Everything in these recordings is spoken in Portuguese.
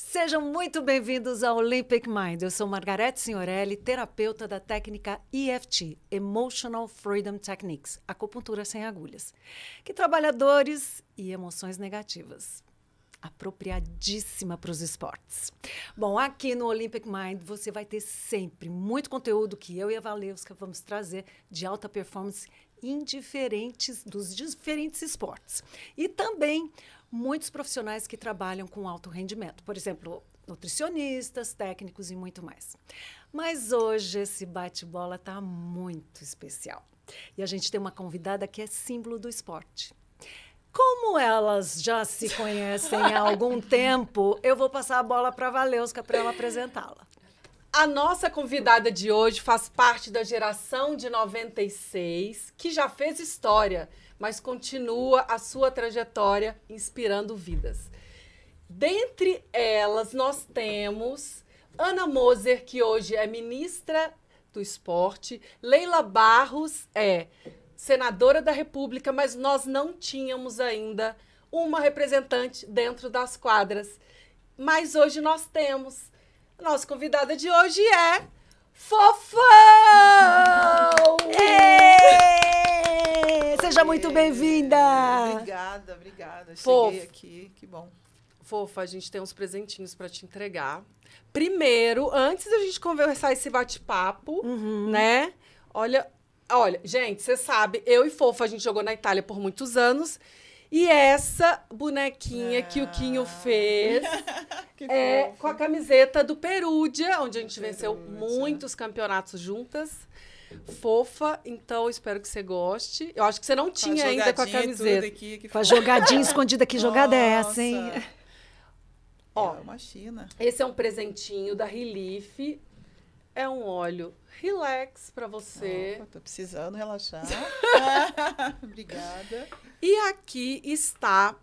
Sejam muito bem-vindos ao Olympic Mind. Eu sou Margarete Signorelli, terapeuta da técnica EFT, Emotional Freedom Techniques, acupuntura sem agulhas, que trabalha dores e emoções negativas apropriadíssima para os esportes. Bom, aqui no Olympic Mind você vai ter sempre muito conteúdo que eu e a Valeuska vamos trazer de alta performance indiferentes dos diferentes esportes. E também muitos profissionais que trabalham com alto rendimento, por exemplo, nutricionistas, técnicos e muito mais. Mas hoje esse bate-bola está muito especial. E a gente tem uma convidada que é símbolo do esporte. Como elas já se conhecem há algum tempo, eu vou passar a bola para a Valeusca para ela apresentá-la. A nossa convidada de hoje faz parte da geração de 96, que já fez história, mas continua a sua trajetória inspirando vidas. Dentre elas, nós temos Ana Moser, que hoje é ministra do esporte, Leila Barros é senadora da República, mas nós não tínhamos ainda uma representante dentro das quadras. Mas hoje nós temos. Nossa convidada de hoje é Fofão! Seja muito bem-vinda! Obrigada, obrigada. Fof. Cheguei aqui, que bom. Fofa, a gente tem uns presentinhos para te entregar. Primeiro, antes da gente conversar esse bate-papo, uhum. né? Olha, olha, gente, você sabe, eu e Fofa a gente jogou na Itália por muitos anos. E essa bonequinha que o Quinho ah. fez é com a camiseta do Perúdia, onde a gente Perúdia. venceu muitos campeonatos juntas. Fofa, então espero que você goste. Eu acho que você não tinha ainda com a camiseta. Aqui, que com a jogadinha escondida, que jogada Nossa. é essa, hein? É Ó, é uma China. Esse é um presentinho da Relief. É um óleo relax para você. Estou tô precisando relaxar. Obrigada. E aqui está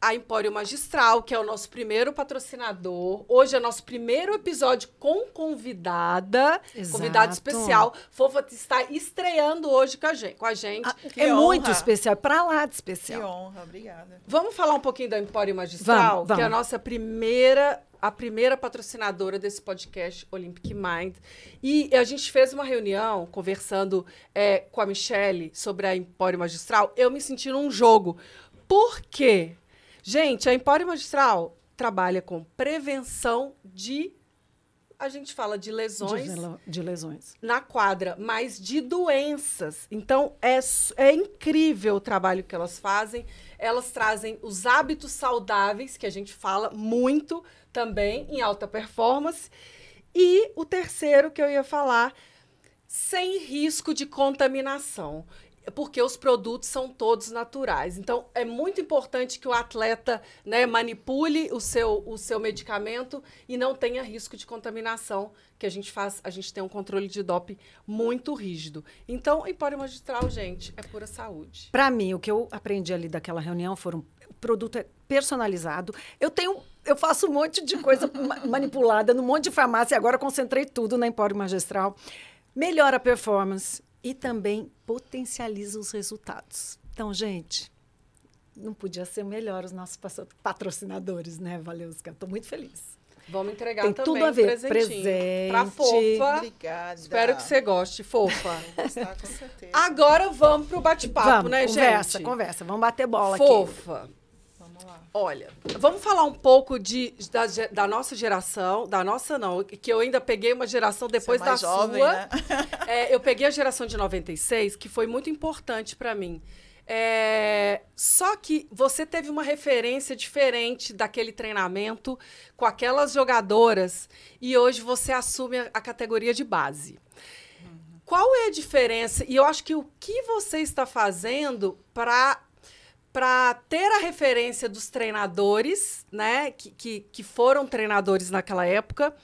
a Empório Magistral, que é o nosso primeiro patrocinador. Hoje é nosso primeiro episódio com convidada, Exato. convidada especial. Fofa está estreando hoje com a gente. Com a gente. Ah, é honra. muito especial, é para lá de especial. Que honra, obrigada. Vamos falar um pouquinho da Empório Magistral, vamos, vamos. que é a nossa primeira a primeira patrocinadora desse podcast Olympic Mind. E a gente fez uma reunião conversando é, com a Michelle sobre a Empório Magistral. Eu me senti num jogo. Por quê? Gente, a Empório Magistral trabalha com prevenção de. A gente fala de lesões. De, de lesões. Na quadra, mas de doenças. Então, é, é incrível o trabalho que elas fazem. Elas trazem os hábitos saudáveis, que a gente fala muito também em alta performance. E o terceiro que eu ia falar, sem risco de contaminação porque os produtos são todos naturais. Então, é muito importante que o atleta né, manipule o seu, o seu medicamento e não tenha risco de contaminação, que a gente faz, a gente tem um controle de dop muito rígido. Então, Empório Magistral, gente, é pura saúde. Para mim, o que eu aprendi ali daquela reunião foram o produto é personalizado. Eu tenho eu faço um monte de coisa manipulada num monte de farmácia e agora concentrei tudo na Empório Magistral. Melhora a performance, e também potencializa os resultados. Então, gente, não podia ser melhor os nossos patrocinadores, né, Valeusca? Estou muito feliz. Vamos entregar Tem também tudo a ver. presente. Pra fofa. Obrigada. Espero que você goste, fofa. Vou gostar, com certeza. Agora vamos pro bate-papo, né, conversa, gente? Conversa, conversa. Vamos bater bola fofa. aqui. Fofa. Olha, vamos falar um pouco de, da, da, nossa geração, da nossa não, que eu ainda peguei uma geração é depois é da jovem, sua. Né? É, eu peguei a geração de 96, que foi muito importante para mim. É, só que você teve uma referência diferente daquele treinamento com aquelas jogadoras e hoje você assume a, a categoria de base. Uhum. Qual é a diferença? E eu acho que o que você está fazendo para para ter a referência dos treinadores, né, que, que, que, foram treinadores naquela época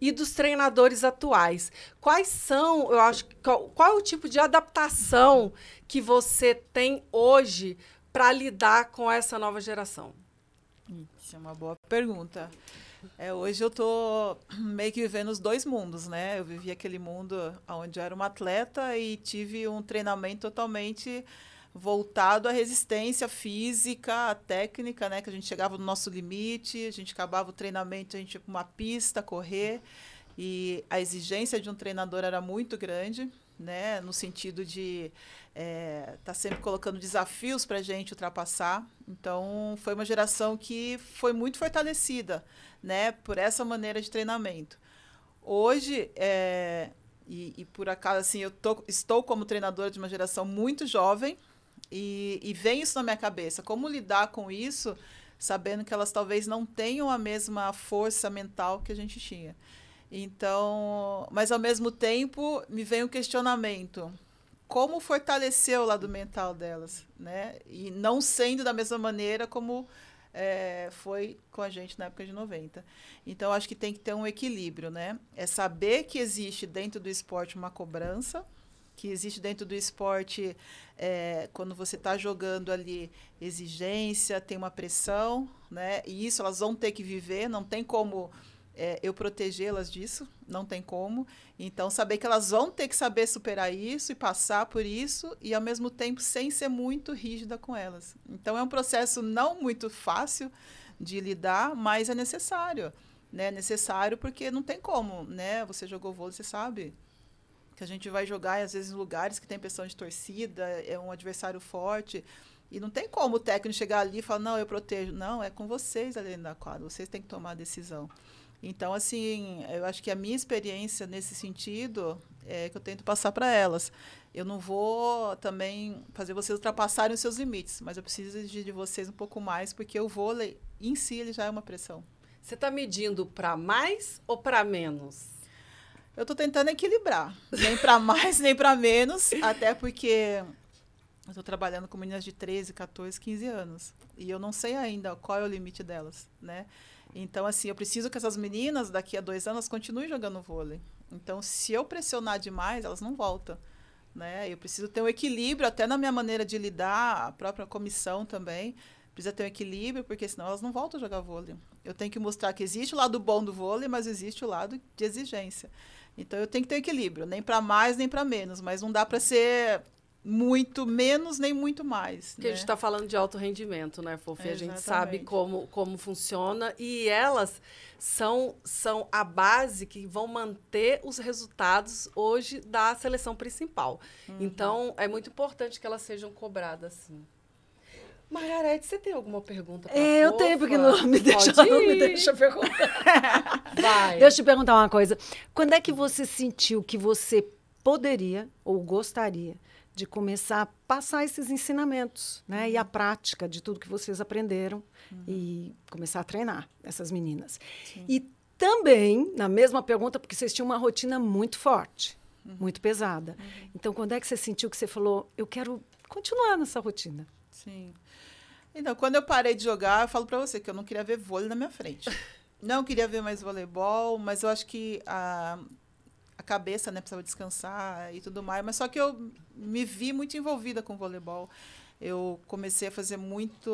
e dos treinadores atuais. Quais são, eu acho, qual, qual é o tipo de adaptação que você tem hoje para lidar com essa nova geração? Isso é uma boa pergunta. É, hoje eu estou meio que vivendo os dois mundos, né? Eu vivi aquele mundo onde eu era uma atleta e tive um treinamento totalmente voltado à resistência física, à técnica, né? Que a gente chegava no nosso limite, a gente acabava o treinamento, a gente ia para uma pista correr. E a exigência de um treinador era muito grande, né? No sentido de estar eh, é, tá sempre colocando desafios para a gente ultrapassar. Então, foi uma geração que foi muito fortalecida, né? Por essa maneira de treinamento. Hoje, é, e, e, por acaso, assim, eu tô, estou como treinadora de uma geração muito jovem, e, e vem isso na minha cabeça. Como lidar com isso, sabendo que elas talvez não tenham a mesma força mental que a gente tinha. Então, mas ao mesmo tempo me vem o um questionamento: como fortalecer o lado mental delas, né? E não sendo da mesma maneira como é, foi com a gente na época de 90. Então, acho que tem que ter um equilíbrio, né? É saber que existe dentro do esporte uma cobrança, que existe dentro do esporte é, quando você está jogando ali exigência tem uma pressão né e isso elas vão ter que viver não tem como é, eu protegê-las disso não tem como então saber que elas vão ter que saber superar isso e passar por isso e ao mesmo tempo sem ser muito rígida com elas então é um processo não muito fácil de lidar mas é necessário né necessário porque não tem como né você jogou vôlei você sabe que a gente vai jogar, às vezes, em lugares que tem pressão de torcida, é um adversário forte. E não tem como o técnico chegar ali e falar, não, eu protejo. Não, é com vocês ali na quadra, vocês têm que tomar a decisão. Então, assim, eu acho que a minha experiência nesse sentido é que eu tento passar para elas. Eu não vou também fazer vocês ultrapassarem os seus limites, mas eu preciso exigir de vocês um pouco mais, porque o vôlei em si ele já é uma pressão. Você está medindo para mais ou para menos? Eu tô tentando equilibrar, nem para mais, nem para menos, até porque eu tô trabalhando com meninas de 13, 14, 15 anos, e eu não sei ainda qual é o limite delas, né? Então, assim, eu preciso que essas meninas, daqui a dois anos, continuem jogando vôlei. Então, se eu pressionar demais, elas não voltam. Né? Eu preciso ter um equilíbrio, até na minha maneira de lidar, a própria comissão também precisa ter um equilíbrio, porque senão elas não voltam a jogar vôlei. Eu tenho que mostrar que existe o lado bom do vôlei, mas existe o lado de exigência. Então eu tenho que ter equilíbrio, nem para mais nem para menos, mas não dá para ser muito menos nem muito mais. Porque né? a gente está falando de alto rendimento, né, Fofi? É, a gente sabe como, como funciona e elas são, são a base que vão manter os resultados hoje da seleção principal. Uhum. Então, é muito importante que elas sejam cobradas, sim. Margarete, você tem alguma pergunta para é, Eu fofa? tenho, porque não me deixa, não me deixa perguntar. Vai. Deixa eu te perguntar uma coisa. Quando é que você sentiu que você poderia ou gostaria de começar a passar esses ensinamentos, né? E a uhum. prática de tudo que vocês aprenderam uhum. e começar a treinar essas meninas. Sim. E também, na mesma pergunta, porque vocês tinham uma rotina muito forte, uhum. muito pesada. Uhum. Então, quando é que você sentiu que você falou, eu quero continuar nessa rotina? Sim. Então, quando eu parei de jogar, eu falo para você que eu não queria ver vôlei na minha frente. Não queria ver mais voleibol, mas eu acho que a, a cabeça, né, precisava descansar e tudo mais. Mas só que eu me vi muito envolvida com voleibol. Eu comecei a fazer muito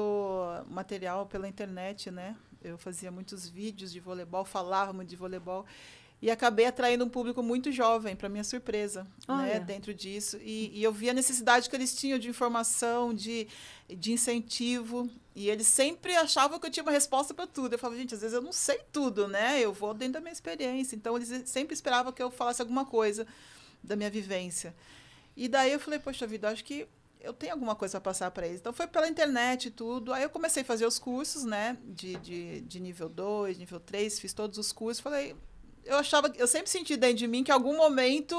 material pela internet, né? Eu fazia muitos vídeos de voleibol, falava muito de voleibol e acabei atraindo um público muito jovem, para minha surpresa, oh, né, é. dentro disso. E, e, eu vi a necessidade que eles tinham de informação, de, de incentivo. E eles sempre achavam que eu tinha uma resposta para tudo. Eu falava, gente, às vezes eu não sei tudo, né? Eu vou dentro da minha experiência. Então, eles sempre esperavam que eu falasse alguma coisa da minha vivência. E daí eu falei, poxa vida, acho que eu tenho alguma coisa para passar para eles. Então foi pela internet e tudo. Aí eu comecei a fazer os cursos, né? De, de, de nível 2, nível 3, fiz todos os cursos. Falei, eu achava, eu sempre senti dentro de mim que algum momento,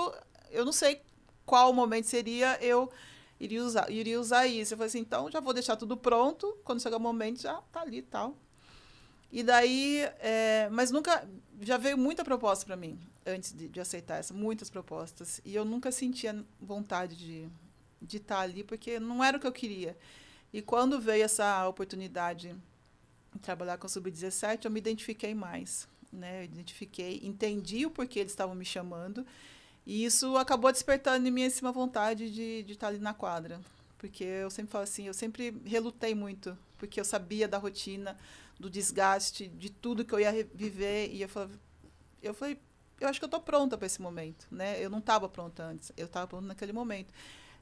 eu não sei qual momento seria, eu iria usar, iria usar isso. Eu falei assim, então já vou deixar tudo pronto, quando chegar o momento já tá ali e tal. E daí, é, mas nunca, já veio muita proposta para mim antes de, de, aceitar essa, muitas propostas. E eu nunca sentia vontade de, de estar tá ali, porque não era o que eu queria. E quando veio essa oportunidade de trabalhar com o Sub-17, eu me identifiquei mais né? Eu identifiquei, entendi o porquê eles estavam me chamando. E isso acabou despertando em mim essa vontade de, de estar ali na quadra. Porque eu sempre falo assim, eu sempre relutei muito, porque eu sabia da rotina, do desgaste, de tudo que eu ia viver. E eu falei, eu, falei, eu acho que eu estou pronta para esse momento. Né? Eu não estava pronta antes, eu estava pronta naquele momento.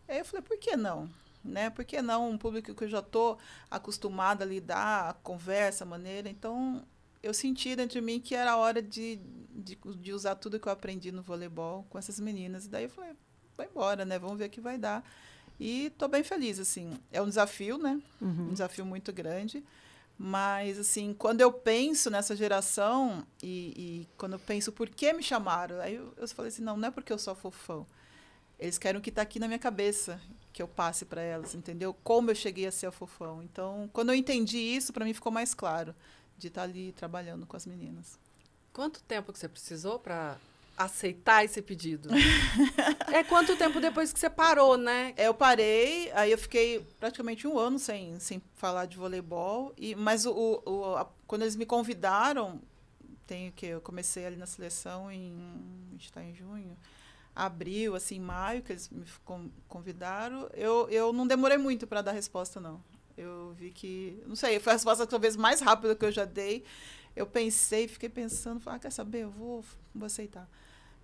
Aí eu falei, por que não? Né? Por que não um público que eu já estou acostumada a lidar, a conversa, a maneira? Então, eu senti dentro de mim que era hora de, de, de usar tudo que eu aprendi no voleibol com essas meninas. E daí eu falei, vai embora, né? Vamos ver o que vai dar. E tô bem feliz, assim. É um desafio, né? Uhum. Um desafio muito grande. Mas, assim, quando eu penso nessa geração e, e quando eu penso por que me chamaram, aí eu, eu falei assim, não, não é porque eu sou fofão. Eles querem que está aqui na minha cabeça, que eu passe para elas, entendeu? Como eu cheguei a ser a fofão. Então, quando eu entendi isso, para mim ficou mais claro de estar tá ali trabalhando com as meninas. Quanto tempo que você precisou para aceitar esse pedido? é quanto tempo depois que você parou, né? É, eu parei, aí eu fiquei praticamente um ano sem, sem falar de voleibol. E, mas o, o a, quando eles me convidaram, tenho que eu comecei ali na seleção em a gente está em junho, abril, assim, maio que eles me convidaram. Eu, eu não demorei muito para dar resposta não. Eu vi que. Não sei, foi a resposta talvez mais rápida que eu já dei. Eu pensei, fiquei pensando, falei, ah, quer saber? Eu vou, vou aceitar.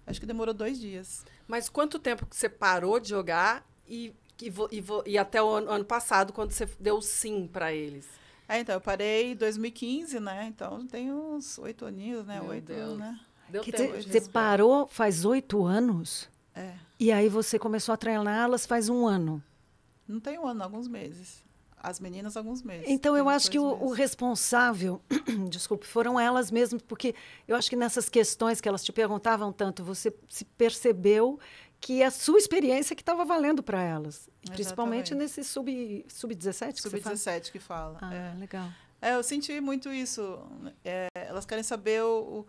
Acho que demorou dois dias. Mas quanto tempo que você parou de jogar e, e, e, e até o ano, ano passado, quando você deu sim para eles? É, então, eu parei em 2015, né? Então, tem uns oito aninhos, né? Oito anos, né? Deu que tempo. Você parou faz oito anos? É. E aí você começou a treiná-las faz um ano? Não tem um ano, alguns meses as meninas alguns meses. Então eu acho que o, o, responsável, desculpe, foram elas mesmas, porque eu acho que nessas questões que elas te perguntavam tanto, você se percebeu que é a sua experiência que estava valendo para elas, Exatamente. principalmente nesse sub sub 17 sub 17 que fala. Ah, é. legal. É, eu senti muito isso. É, elas querem saber o,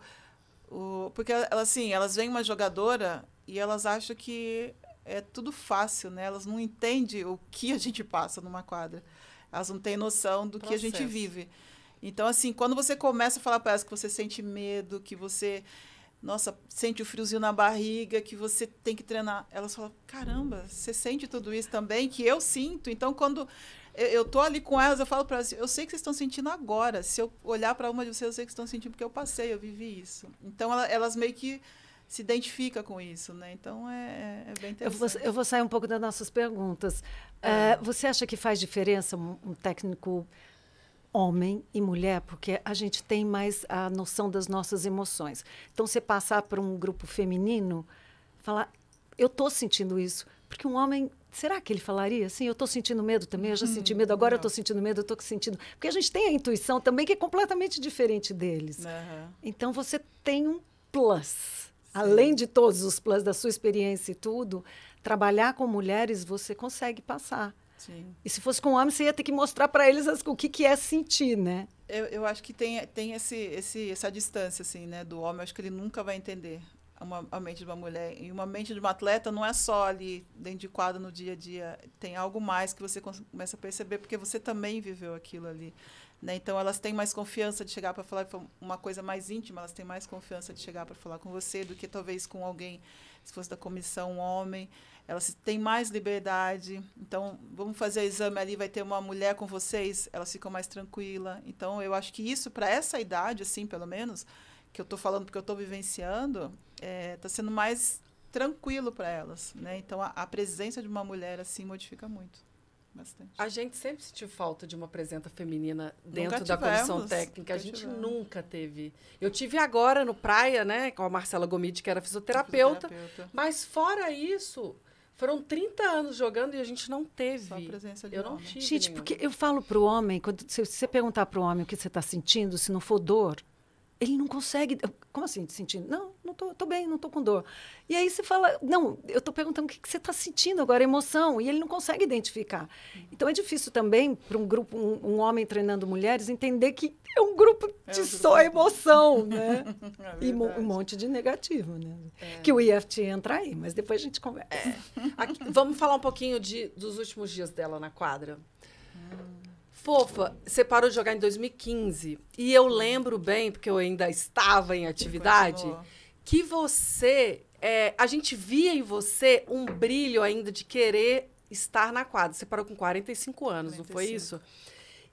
o porque elas assim, elas veem uma jogadora e elas acham que é tudo fácil, né? Elas não entendem o que a gente passa numa quadra. Elas não têm noção do Processo. que a gente vive. Então, assim, quando você começa a falar para elas que você sente medo, que você, nossa, sente o friozinho na barriga, que você tem que treinar, elas falam: caramba, você sente tudo isso também, que eu sinto. Então, quando eu, estou ali com elas, eu falo para elas: eu sei que vocês estão sentindo agora. Se eu olhar para uma de vocês, eu sei que estão sentindo, porque eu passei, eu vivi isso. Então, ela, elas meio que se identifica com isso, né? Então é, é, é bem interessante. Eu vou, eu vou, sair um pouco das nossas perguntas. É. Uh, você acha que faz diferença um, um, técnico homem e mulher? Porque a gente tem mais a noção das nossas emoções. Então, você passar para um grupo feminino, falar, eu estou sentindo isso. Porque um homem, será que ele falaria assim? Eu estou sentindo medo também, eu já senti uhum. medo, agora não. eu estou sentindo medo, eu estou sentindo. Porque a gente tem a intuição também que é completamente diferente deles. Uhum. Então, você tem um plus além de todos os planos da sua experiência e tudo, trabalhar com mulheres você consegue passar. Sim. E se fosse com homens, você ia ter que mostrar para eles as, o que, que é sentir, né? Eu, eu acho que tem, tem esse, esse, essa distância, assim, né? Do homem, eu acho que ele nunca vai entender uma, a mente de uma mulher. E uma mente de uma atleta não é só ali dentro de quadro no dia a dia. Tem algo mais que você começa a perceber, porque você também viveu aquilo ali. Né? Então, elas têm mais confiança de chegar para falar uma coisa mais íntima, elas têm mais confiança de chegar para falar com você do que talvez com alguém, se fosse da comissão, um homem. Elas têm mais liberdade. Então, vamos fazer o exame ali, vai ter uma mulher com vocês, elas ficam mais tranquila. Então, eu acho que isso, para essa idade, assim, pelo menos, que eu estou falando porque eu estou vivenciando, está é, sendo mais tranquilo para elas, né? Então a, a, presença de uma mulher assim modifica muito bastante. A gente sempre sentiu falta de uma presença feminina dentro da comissão técnica. A gente tivemos. nunca teve. Eu tive agora no Praia, né, com a Marcela Gomide, que era fisioterapeuta, fisioterapeuta. Mas fora isso, foram 30 anos jogando e a gente não teve. eu não homem. tive. Gente, nenhum. porque eu falo para o homem, quando, se você perguntar para o homem o que você está sentindo, se não for dor, ele não consegue. Como assim, te sentindo? Não, não tô, tô bem, não tô com dor. E aí você fala, não, eu tô perguntando o que, que você está sentindo agora, emoção, e ele não consegue identificar. Uhum. Então é difícil também para um grupo, um, um, homem treinando mulheres, entender que é um grupo é de é só emoção, né? É e um monte de negativo, né? É. Que o IFT entra aí, mas depois a gente conversa. É. Aqui, vamos falar um pouquinho de, dos últimos dias dela na quadra. Hum. Fofa, você parou de jogar em 2015. E eu lembro bem, porque eu ainda estava em atividade, que você. É, a gente via em você um brilho ainda de querer estar na quadra. Você parou com 45 anos, 45. não foi isso?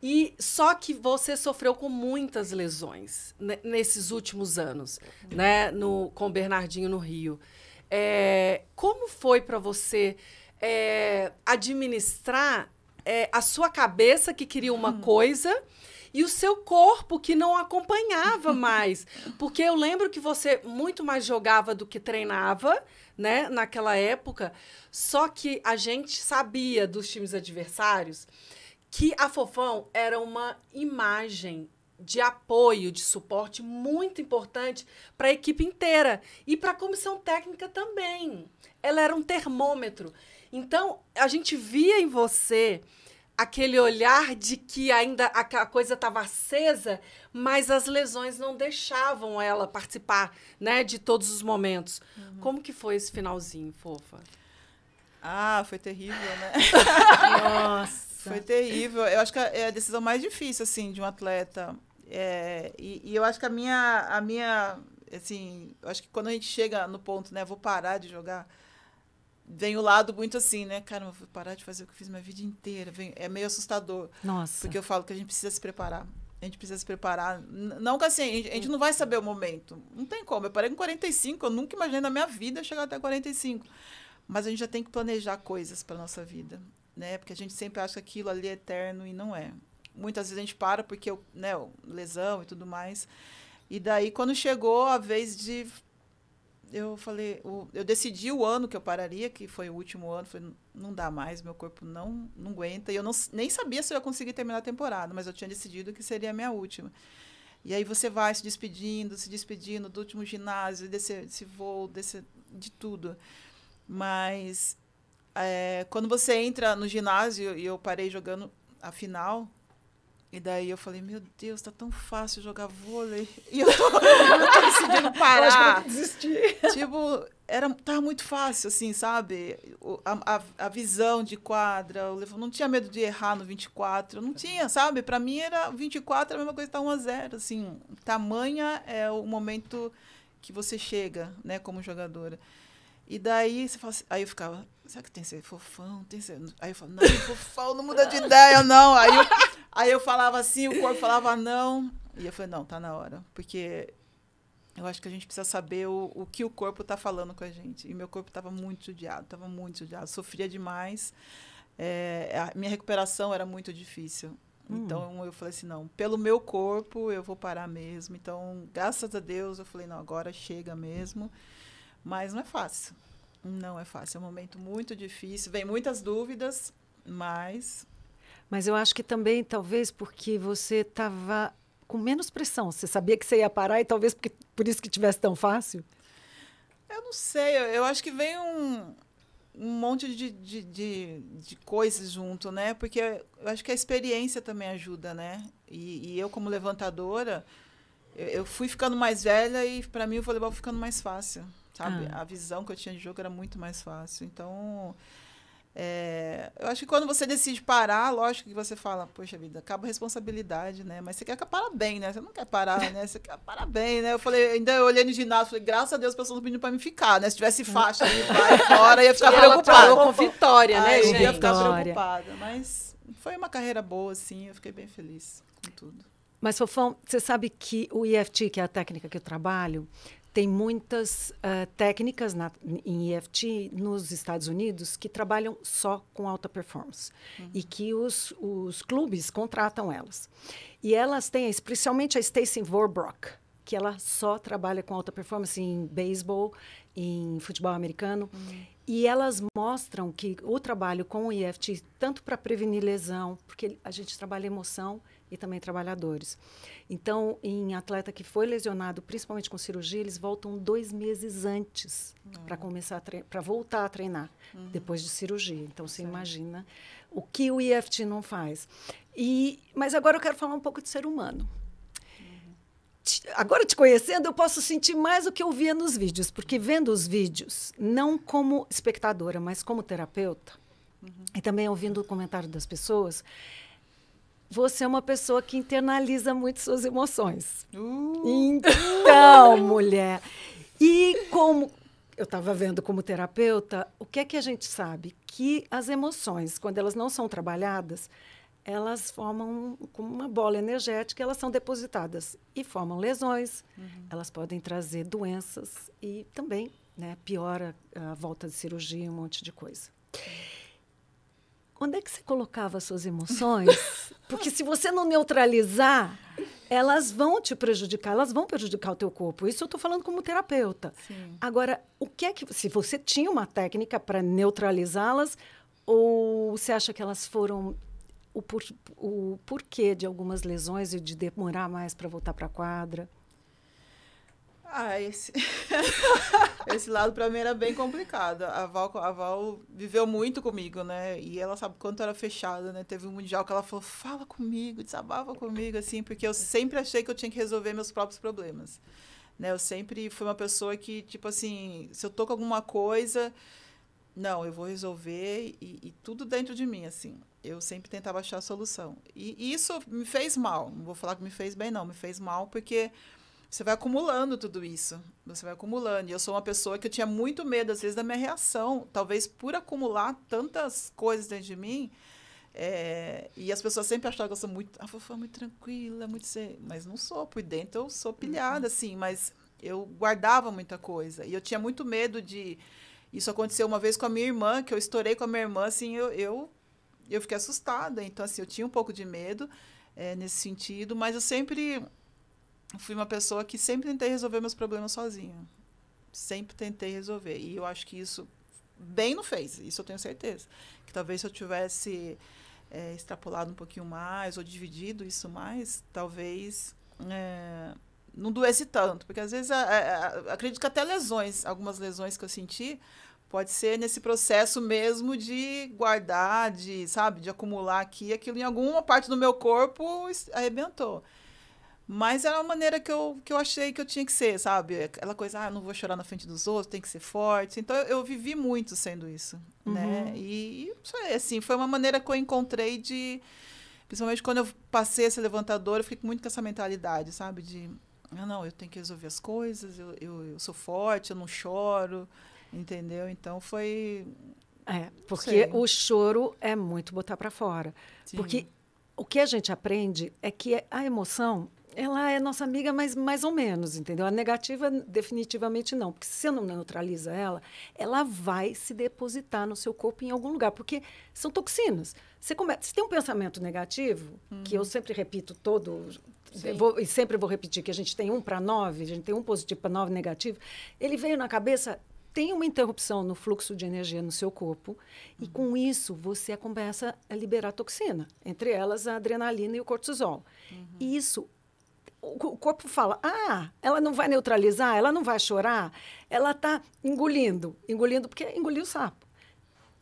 E só que você sofreu com muitas lesões nesses últimos anos, né? No, com o Bernardinho no Rio. É, como foi para você é, administrar é, a sua cabeça que queria uma hum. coisa e o seu corpo que não acompanhava mais. Porque eu lembro que você muito mais jogava do que treinava, né, naquela época. Só que a gente sabia dos times adversários que a Fofão era uma imagem de apoio, de suporte muito importante para a equipe inteira e para a comissão técnica também. Ela era um termômetro. Então, a gente via em você aquele olhar de que ainda a coisa estava acesa, mas as lesões não deixavam ela participar, né, de todos os momentos. Uhum. Como que foi esse finalzinho, fofa? Ah, foi terrível, né? Nossa. Foi terrível. Eu acho que é a decisão mais difícil, assim, de um atleta. É, e, e, eu acho que a minha, a minha, assim, eu acho que quando a gente chega no ponto, né, vou parar de jogar, vem o lado muito assim, né? Cara, vou parar de fazer o que eu fiz minha vida inteira. Vem, é meio assustador. Nossa. Porque eu falo que a gente precisa se preparar. A gente precisa se preparar. Não que assim, a gente, a gente não vai saber o momento. Não tem como. Eu parei com 45, eu nunca imaginei na minha vida chegar até 45. Mas a gente já tem que planejar coisas para nossa vida, né? Porque a gente sempre acha que aquilo ali é eterno e não é. Muitas vezes a gente para porque, eu, né, lesão e tudo mais. E daí, quando chegou a vez de eu falei, eu decidi o ano que eu pararia, que foi o último ano, falei, não dá mais, meu corpo não, não aguenta. E eu não, nem sabia se eu ia conseguir terminar a temporada, mas eu tinha decidido que seria a minha última. E aí você vai se despedindo, se despedindo do último ginásio, desse, desse voo, desse, de tudo. Mas é, quando você entra no ginásio, e eu parei jogando a final, e daí eu falei, meu Deus, tá tão fácil jogar vôlei. E eu tô, eu tô decidindo parar. Eu acho que eu desistir. Tipo, era, tava muito fácil, assim, sabe? O, a, a, visão de quadra, eu não tinha medo de errar no 24, não tinha, sabe? Para mim era 24, a mesma coisa tá 1 a 0, assim, tamanha é o momento que você chega, né, como jogadora. E daí você fala assim, aí eu ficava, será que tem que ser fofão? Tem que ser... Aí eu falava, não, fofão, não muda de ideia, não. Aí eu, aí eu falava assim, o corpo falava não. E eu falei, não, tá na hora. Porque eu acho que a gente precisa saber o, o que o corpo tá falando com a gente. E meu corpo tava muito judiado, tava muito judiado. Sofria demais. É, a minha recuperação era muito difícil. Hum. Então hum. eu falei assim, não, pelo meu corpo eu vou parar mesmo. Então, graças a Deus, eu falei, não, agora chega mesmo. Hum. Mas não é fácil. Não é fácil. É um momento muito difícil. Vem muitas dúvidas, mas. Mas eu acho que também, talvez, porque você estava com menos pressão. Você sabia que você ia parar e talvez porque, por isso que tivesse tão fácil? Eu não sei. Eu, eu acho que vem um, um monte de, de, de, de, coisas junto, né? Porque eu acho que a experiência também ajuda, né? E, e eu, como levantadora, eu, eu, fui ficando mais velha e, para mim, o voleibol ficando mais fácil sabe? Ah. A visão que eu tinha de jogo era muito mais fácil. Então, é, eu acho que quando você decide parar, lógico que você fala, poxa vida, acaba a responsabilidade, né? Mas você quer que parar bem, né? Você não quer parar, né? Você quer parar bem, né? Eu falei, ainda eu olhei no ginásio, falei, graças a Deus as pessoas não pedindo pra me ficar, né? Se tivesse hum. faixa ali, vai fora, ia ficar preocupada. com vitória, né? Aí, gente? Ia ficar preocupada. Mas foi uma carreira boa, assim, eu fiquei bem feliz com tudo. Mas, Fofão, você sabe que o EFT, que é a técnica que eu trabalho, tem muitas uh, técnicas na, em EFT nos Estados Unidos que trabalham só com alta performance uhum. e que os, os clubes contratam elas. E elas têm, especialmente a Stacey Vorbrock, que ela só trabalha com alta performance em beisebol, em futebol americano. Uhum. E elas mostram que o trabalho com o EFT, tanto para prevenir lesão, porque a gente trabalha emoção e também trabalhadores. Então, em atleta que foi lesionado, principalmente com cirurgia, eles voltam dois meses antes uhum. para começar para voltar a treinar uhum. depois de cirurgia. Então, você imagina o que o IFT não faz. E, mas agora eu quero falar um pouco de ser humano uhum. agora te conhecendo, eu posso sentir mais o que eu via nos vídeos, porque vendo os vídeos, não como espectadora, mas como terapeuta, uhum. e também ouvindo o comentário das pessoas, você é uma pessoa que internaliza muito suas emoções. Uh. Então, mulher. E como eu estava vendo como terapeuta, o que é que a gente sabe? Que as emoções, quando elas não são trabalhadas, elas formam como uma bola energética, elas são depositadas e formam lesões, uhum. elas podem trazer doenças e também né, piora a ah, volta de cirurgia, um monte de coisa onde é que você colocava suas emoções? Porque se você não neutralizar, elas vão te prejudicar, elas vão prejudicar o teu corpo. Isso eu estou falando como terapeuta. Sim. Agora, o que é que se você tinha uma técnica para neutralizá-las ou você acha que elas foram o, por, o porquê de algumas lesões e de demorar mais para voltar para a quadra? Ah, esse... esse lado para mim era bem complicado. A Val, a Val viveu muito comigo, né? E ela sabe quanto era fechada, né? Teve um mundial que ela falou, fala comigo, desabava comigo, assim, porque eu sempre achei que eu tinha que resolver meus próprios problemas. Né? Eu sempre fui uma pessoa que, tipo assim, se eu tô com alguma coisa, não, eu vou resolver e, e tudo dentro de mim, assim. Eu sempre tentava achar a solução. E, e isso me fez mal. Não vou falar que me fez bem, não. Me fez mal porque você vai acumulando tudo isso. Você vai acumulando. E eu sou uma pessoa que eu tinha muito medo, às vezes, da minha reação. Talvez por acumular tantas coisas dentro de mim. É... e as pessoas sempre achavam que eu sou muito. A fofa, é muito tranquila, muito. Mas não sou. Por dentro eu sou pilhada, uhum. assim. Mas eu guardava muita coisa. E eu tinha muito medo de. Isso aconteceu uma vez com a minha irmã, que eu estourei com a minha irmã, assim, eu, eu, eu fiquei assustada. Então, assim, eu tinha um pouco de medo é, nesse sentido, mas eu sempre fui uma pessoa que sempre tentei resolver meus problemas sozinha. Sempre tentei resolver. E eu acho que isso bem não fez, isso eu tenho certeza. Que talvez se eu tivesse é, extrapolado um pouquinho mais ou dividido isso mais, talvez é, não doesse tanto. Porque às vezes, a, a, a, acredito que até lesões, algumas lesões que eu senti, pode ser nesse processo mesmo de guardar, de, sabe, de acumular aqui aquilo em alguma parte do meu corpo arrebentou. Mas era uma maneira que eu, que eu achei que eu tinha que ser, sabe? É aquela coisa, ah, não vou chorar na frente dos outros, tem que ser forte. Então eu, eu vivi muito sendo isso, né? uhum. né? E, e assim, foi uma maneira que eu encontrei de. Principalmente quando eu passei esse levantador, eu fiquei muito com essa mentalidade, sabe? De, ah, não, eu tenho que resolver as coisas, eu, eu, eu sou forte, eu não choro, entendeu? Então foi. É, porque o choro é muito botar para fora. Sim. Porque o que a gente aprende é que a emoção ela é nossa amiga, mas mais ou menos, entendeu? A negativa, definitivamente não, porque se você não neutraliza ela, ela vai se depositar no seu corpo em algum lugar, porque são toxinas. Você, começa se tem um pensamento negativo, uhum. que eu uhum. sempre repito todo. Vou, e sempre vou repetir que a gente tem um para nove, a gente tem um positivo para nove negativo. Ele veio na cabeça, tem uma interrupção no fluxo de energia no seu corpo e com uhum. isso você começa a liberar toxina, entre elas a adrenalina e o cortisol. Uhum. Isso o corpo fala: ah, ela não vai neutralizar, ela não vai chorar, ela está engolindo, engolindo porque engoliu o sapo.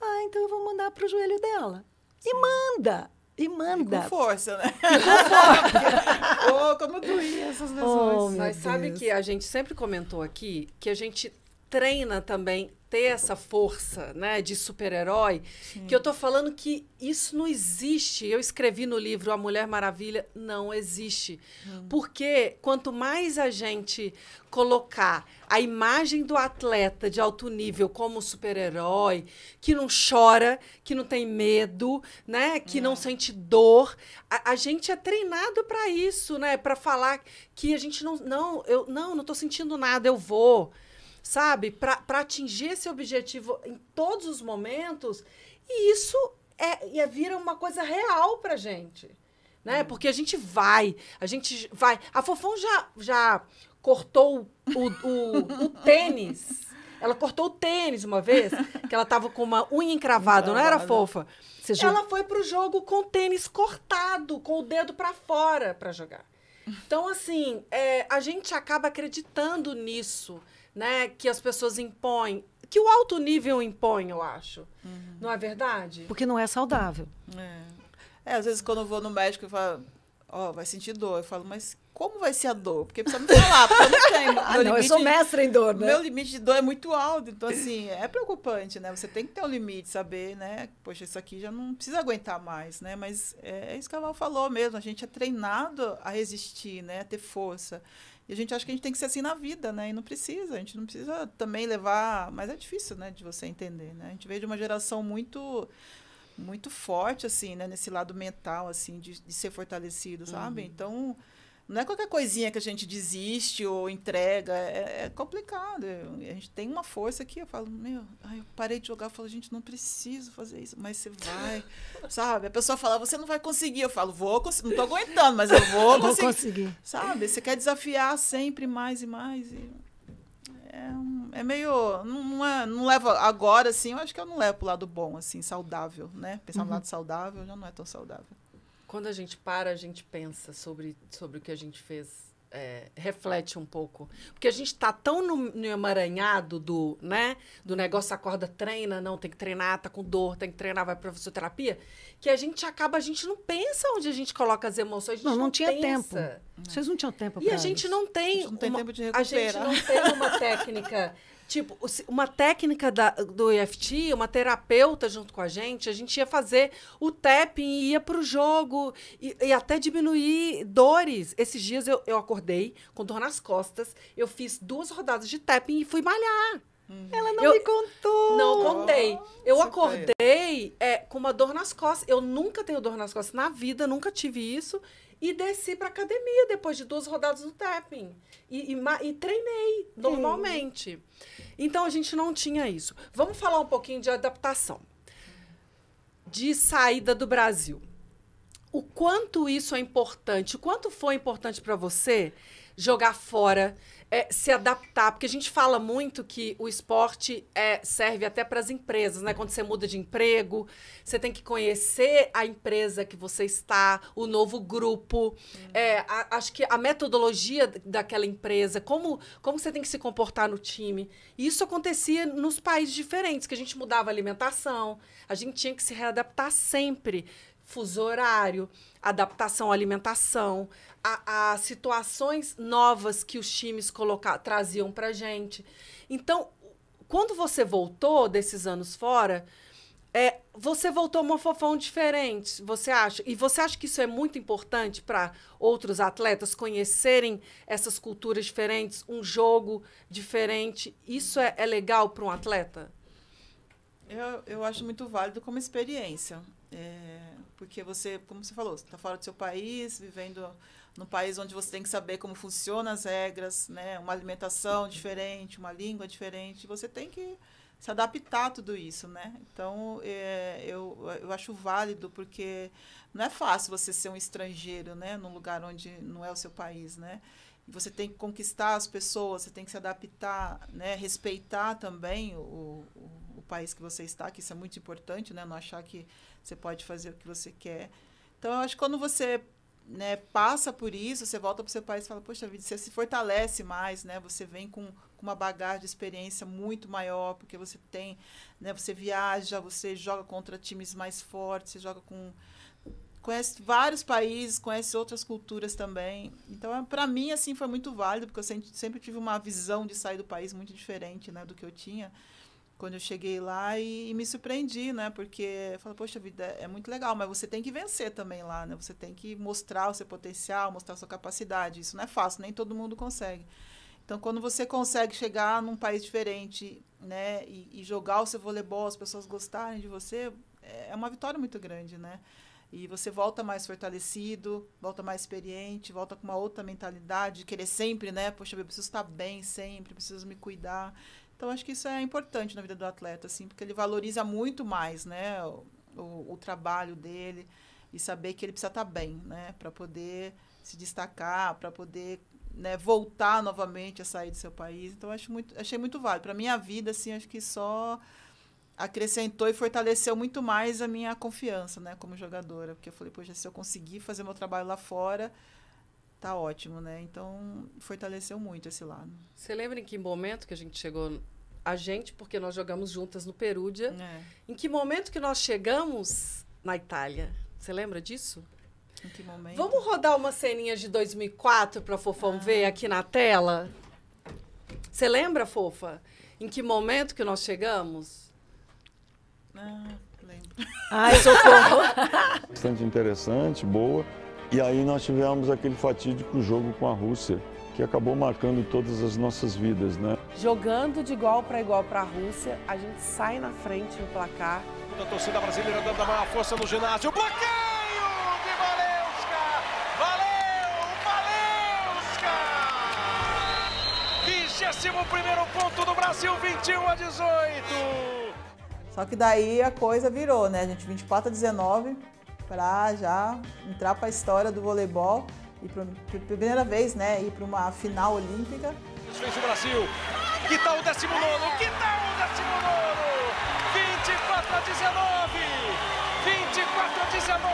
Ah, então eu vou mandar para o joelho dela. Sim. E manda, e manda. E com força, né? Com força. oh, como doía essas lesões. Oh, Mas Deus. sabe que a gente sempre comentou aqui que a gente treina também ter essa força, né, de super-herói, que eu tô falando que isso não existe. Eu escrevi no livro A Mulher Maravilha, não existe. Hum. Porque quanto mais a gente colocar a imagem do atleta de alto nível como super-herói, que não chora, que não tem medo, né, que hum. não é. sente dor, a, a gente é treinado para isso, né, para falar que a gente não não, eu não, não sentindo nada, eu vou sabe? Para atingir esse objetivo em todos os momentos. E isso é, é vira uma coisa real para gente. Né? Hum. Porque a gente vai, a gente vai. A Fofão já, já cortou o, o, o tênis. Ela cortou o tênis uma vez, que ela tava com uma unha encravada, não, não era fofa? Ela foi pro jogo com o tênis cortado, com o dedo para fora para jogar. Então, assim, é, a gente acaba acreditando nisso né, que as pessoas impõem, que o alto nível impõe, eu acho. Uhum. Não é verdade? Porque não é saudável. É. é. às vezes quando eu vou no médico e falo, ó, oh, vai sentir dor, eu falo, mas como vai ser a dor? Porque precisa me falar, porque eu não tenho. ah, não, eu sou mestra em dor, né? Meu limite de dor é muito alto, então, assim, é preocupante, né? Você tem que ter um limite, saber, né? Poxa, isso aqui já não precisa aguentar mais, né? Mas é, é isso que a Val falou mesmo, a gente é treinado a resistir, né? A ter força. E a gente acha que a gente tem que ser assim na vida, né? E não precisa, a gente não precisa também levar. Mas é difícil, né, de você entender, né? A gente veio de uma geração muito muito forte, assim, né? Nesse lado mental, assim, de, de ser fortalecido, sabe? Uhum. Então, não é qualquer coisinha que a gente desiste ou entrega. É, é, é complicado. A gente tem uma força aqui eu falo, meu, ai, eu parei de jogar. Eu falo, gente, não preciso fazer isso. Mas você vai, sabe? A pessoa fala, você não vai conseguir. Eu falo, vou conseguir. Não estou aguentando, mas eu vou conseguir. Vou conseguir. Sabe? Você quer desafiar sempre mais e mais. E é, é meio. Não, não, é, não leva. Agora, assim, eu acho que eu não levo pro lado bom, assim, saudável, né? Pensar uhum. no lado saudável já não é tão saudável quando a gente para, a gente pensa sobre, sobre o que a gente fez. É, reflete um pouco. Porque a gente está tão no, no, emaranhado do, né, do negócio acorda, treina, não, tem que treinar, tá com dor, tem que treinar, vai para fisioterapia, que a gente acaba, a gente não pensa onde a gente coloca as emoções, não, não, não, tinha pensa. tempo. Vocês não tinham tempo E a gente isso. não tem... A gente não tem uma, tempo de recuperar. A gente não tem uma técnica Tipo, uma técnica da, do EFT, uma terapeuta junto com a gente, a gente ia fazer o tapping e ia pro jogo e, e até diminuir dores. Esses dias eu, eu acordei com dor nas costas, eu fiz duas rodadas de tapping e fui malhar. Hum. Ela não eu, me contou. Não contei. Eu Você acordei é, com uma dor nas costas. Eu nunca tenho dor nas costas na vida, nunca tive isso. E desci para academia depois de duas rodadas do tapping. E, e, e treinei normalmente. Sim. Então a gente não tinha isso. Vamos falar um pouquinho de adaptação. De saída do Brasil. O quanto isso é importante, o quanto foi importante para você jogar fora, é, se adaptar, porque a gente fala muito que o esporte é, serve até para as empresas, né? Quando você muda de emprego, você tem que conhecer a empresa que você está, o novo grupo, uhum. é, a, acho que a metodologia daquela empresa, como, como você tem que se comportar no time. E isso acontecia nos países diferentes, que a gente mudava a alimentação, a gente tinha que se readaptar sempre fuso horário, adaptação à alimentação, as situações novas que os times colocar, traziam para gente. Então, quando você voltou desses anos fora, é, você voltou uma fofão diferente, você acha? E você acha que isso é muito importante para outros atletas conhecerem essas culturas diferentes, um jogo diferente? Isso é, é legal para um atleta? Eu, eu acho muito válido como experiência. É, porque você, como você falou, está fora do seu país, vivendo num país onde você tem que saber como funcionam as regras, né? Uma alimentação diferente, uma língua diferente, você tem que se adaptar a tudo isso, né? Então, é, eu, eu acho válido, porque não é fácil você ser um estrangeiro, né? Num lugar onde não é o seu país, né? você tem que conquistar as pessoas, você tem que se adaptar, né? Respeitar também o, o, o país que você está, que isso é muito importante, né? Não achar que você pode fazer o que você quer. Então, eu acho que quando você né, passa por isso, você volta para o seu país e fala, poxa vida, você se fortalece mais, né? Você vem com, com uma bagagem de experiência muito maior, porque você tem, né, você viaja, você joga contra times mais fortes, você joga com conhece vários países, conhece outras culturas também. Então, é, para mim, assim, foi muito válido, porque eu sempre, sempre tive uma visão de sair do país muito diferente né, do que eu tinha quando eu cheguei lá e, e me surpreendi, né? Porque eu falei, poxa vida, é, é muito legal, mas você tem que vencer também lá, né? Você tem que mostrar o seu potencial, mostrar a sua capacidade. Isso não é fácil, nem todo mundo consegue. Então, quando você consegue chegar num país diferente, né, e, e jogar o seu voleibol, as pessoas gostarem de você, é, é uma vitória muito grande, né? E você volta mais fortalecido, volta mais experiente, volta com uma outra mentalidade, querer sempre, né? Poxa, eu preciso estar bem sempre, preciso me cuidar. Então acho que isso é importante na vida do atleta, assim, porque ele valoriza muito mais, né, o, o, trabalho dele e saber que ele precisa estar tá bem, né, para poder se destacar, para poder né, voltar novamente a sair do seu país. Então acho muito, achei muito válido. Para minha vida, assim, acho que só acrescentou e fortaleceu muito mais a minha confiança, né, como jogadora, porque eu falei, poxa, se eu conseguir fazer meu trabalho lá fora, tá ótimo, né? Então, fortaleceu muito esse lado. Você lembra em que momento que a gente chegou a gente, porque nós jogamos juntas no Perúdia. É. Em que momento que nós chegamos na Itália? Você lembra disso? Em que momento? Vamos rodar uma ceninha de 2004 para Fofão ah. ver aqui na tela? Você lembra, Fofa? Em que momento que nós chegamos? Ah, lembro. Ai, ah, socorro! Bastante interessante, boa. E aí nós tivemos aquele fatídico jogo com a Rússia, que acabou marcando todas as nossas vidas, né? Jogando de igual para igual para a Rússia, a gente sai na frente no placar. A torcida brasileira dando a maior força no ginásio. Bloqueio O Valeu, Décimo primeiro ponto do Brasil, 21 a 18. Só que daí a coisa virou, né, gente? 24 a 19, para já entrar para a história do voleibol e por primeira vez, né, ir para uma final olímpica. Fez o Brasil. Que tal o 19? Que tal o 19? 24 a 19. 24 a 19.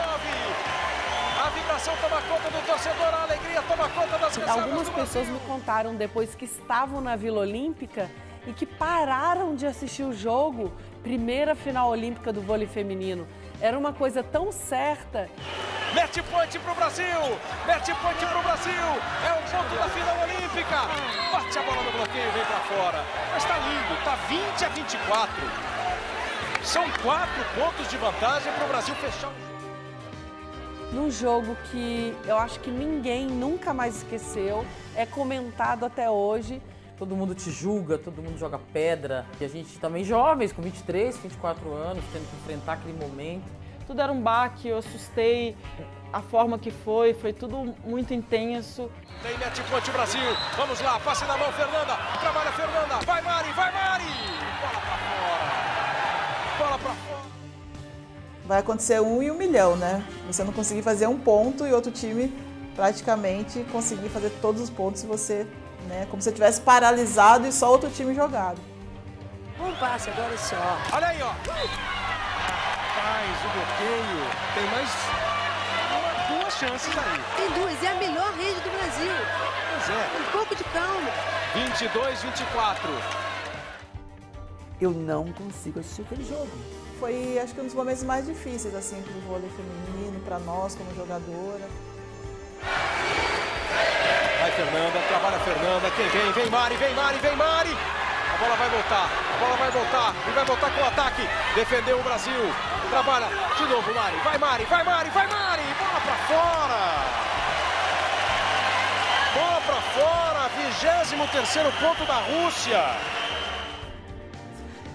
A vibração toma conta do torcedor, a alegria toma conta das pessoas. Algumas pessoas me contaram depois que estavam na Vila Olímpica e que pararam de assistir o jogo, primeira final olímpica do vôlei feminino. Era uma coisa tão certa. Mete point pro Brasil! Mete point pro Brasil! É o ponto da final olímpica! Bate a bola no bloqueio, vem para fora. Mas tá lindo, tá 20 a 24. São quatro pontos de vantagem pro Brasil fechar o jogo num jogo que eu acho que ninguém nunca mais esqueceu, é comentado até hoje todo mundo te julga, todo mundo joga pedra. E a gente também jovens, com 23, 24 anos, tendo que enfrentar aquele momento. Tudo era um baque, eu assustei. A forma que foi, foi tudo muito intenso. Tem mete Brasil. Vamos lá, passe na mão, Fernanda. Trabalha, Fernanda. Vai, Mari, vai, Mari. Bola pra fora. Bola pra fora. Vai acontecer um e um milhão, né? Você não conseguir fazer um ponto e outro time praticamente conseguir fazer todos os pontos se você né? Como se eu tivesse paralisado e só outro time jogado. Um passe agora é só. Olha aí, ó. Rapaz, o bloqueio. Tem mais uma, duas chances aí. Tem duas, é a melhor rede do Brasil. Pois é. Um pouco de calma. 22, 24. Eu não consigo assistir aquele jogo. Foi, acho que um dos momentos mais difíceis, assim, pro vôlei feminino, para nós como jogadora. Fernanda, trabalha a Fernanda, quem vem? Vem Mari, vem Mari, vem Mari! A bola vai voltar, a bola vai voltar, e vai voltar com o ataque. Defendeu o Brasil, trabalha de novo Mari, vai Mari, vai Mari, vai Mari! Bola pra fora! Bola pra fora, 23 ponto da Rússia!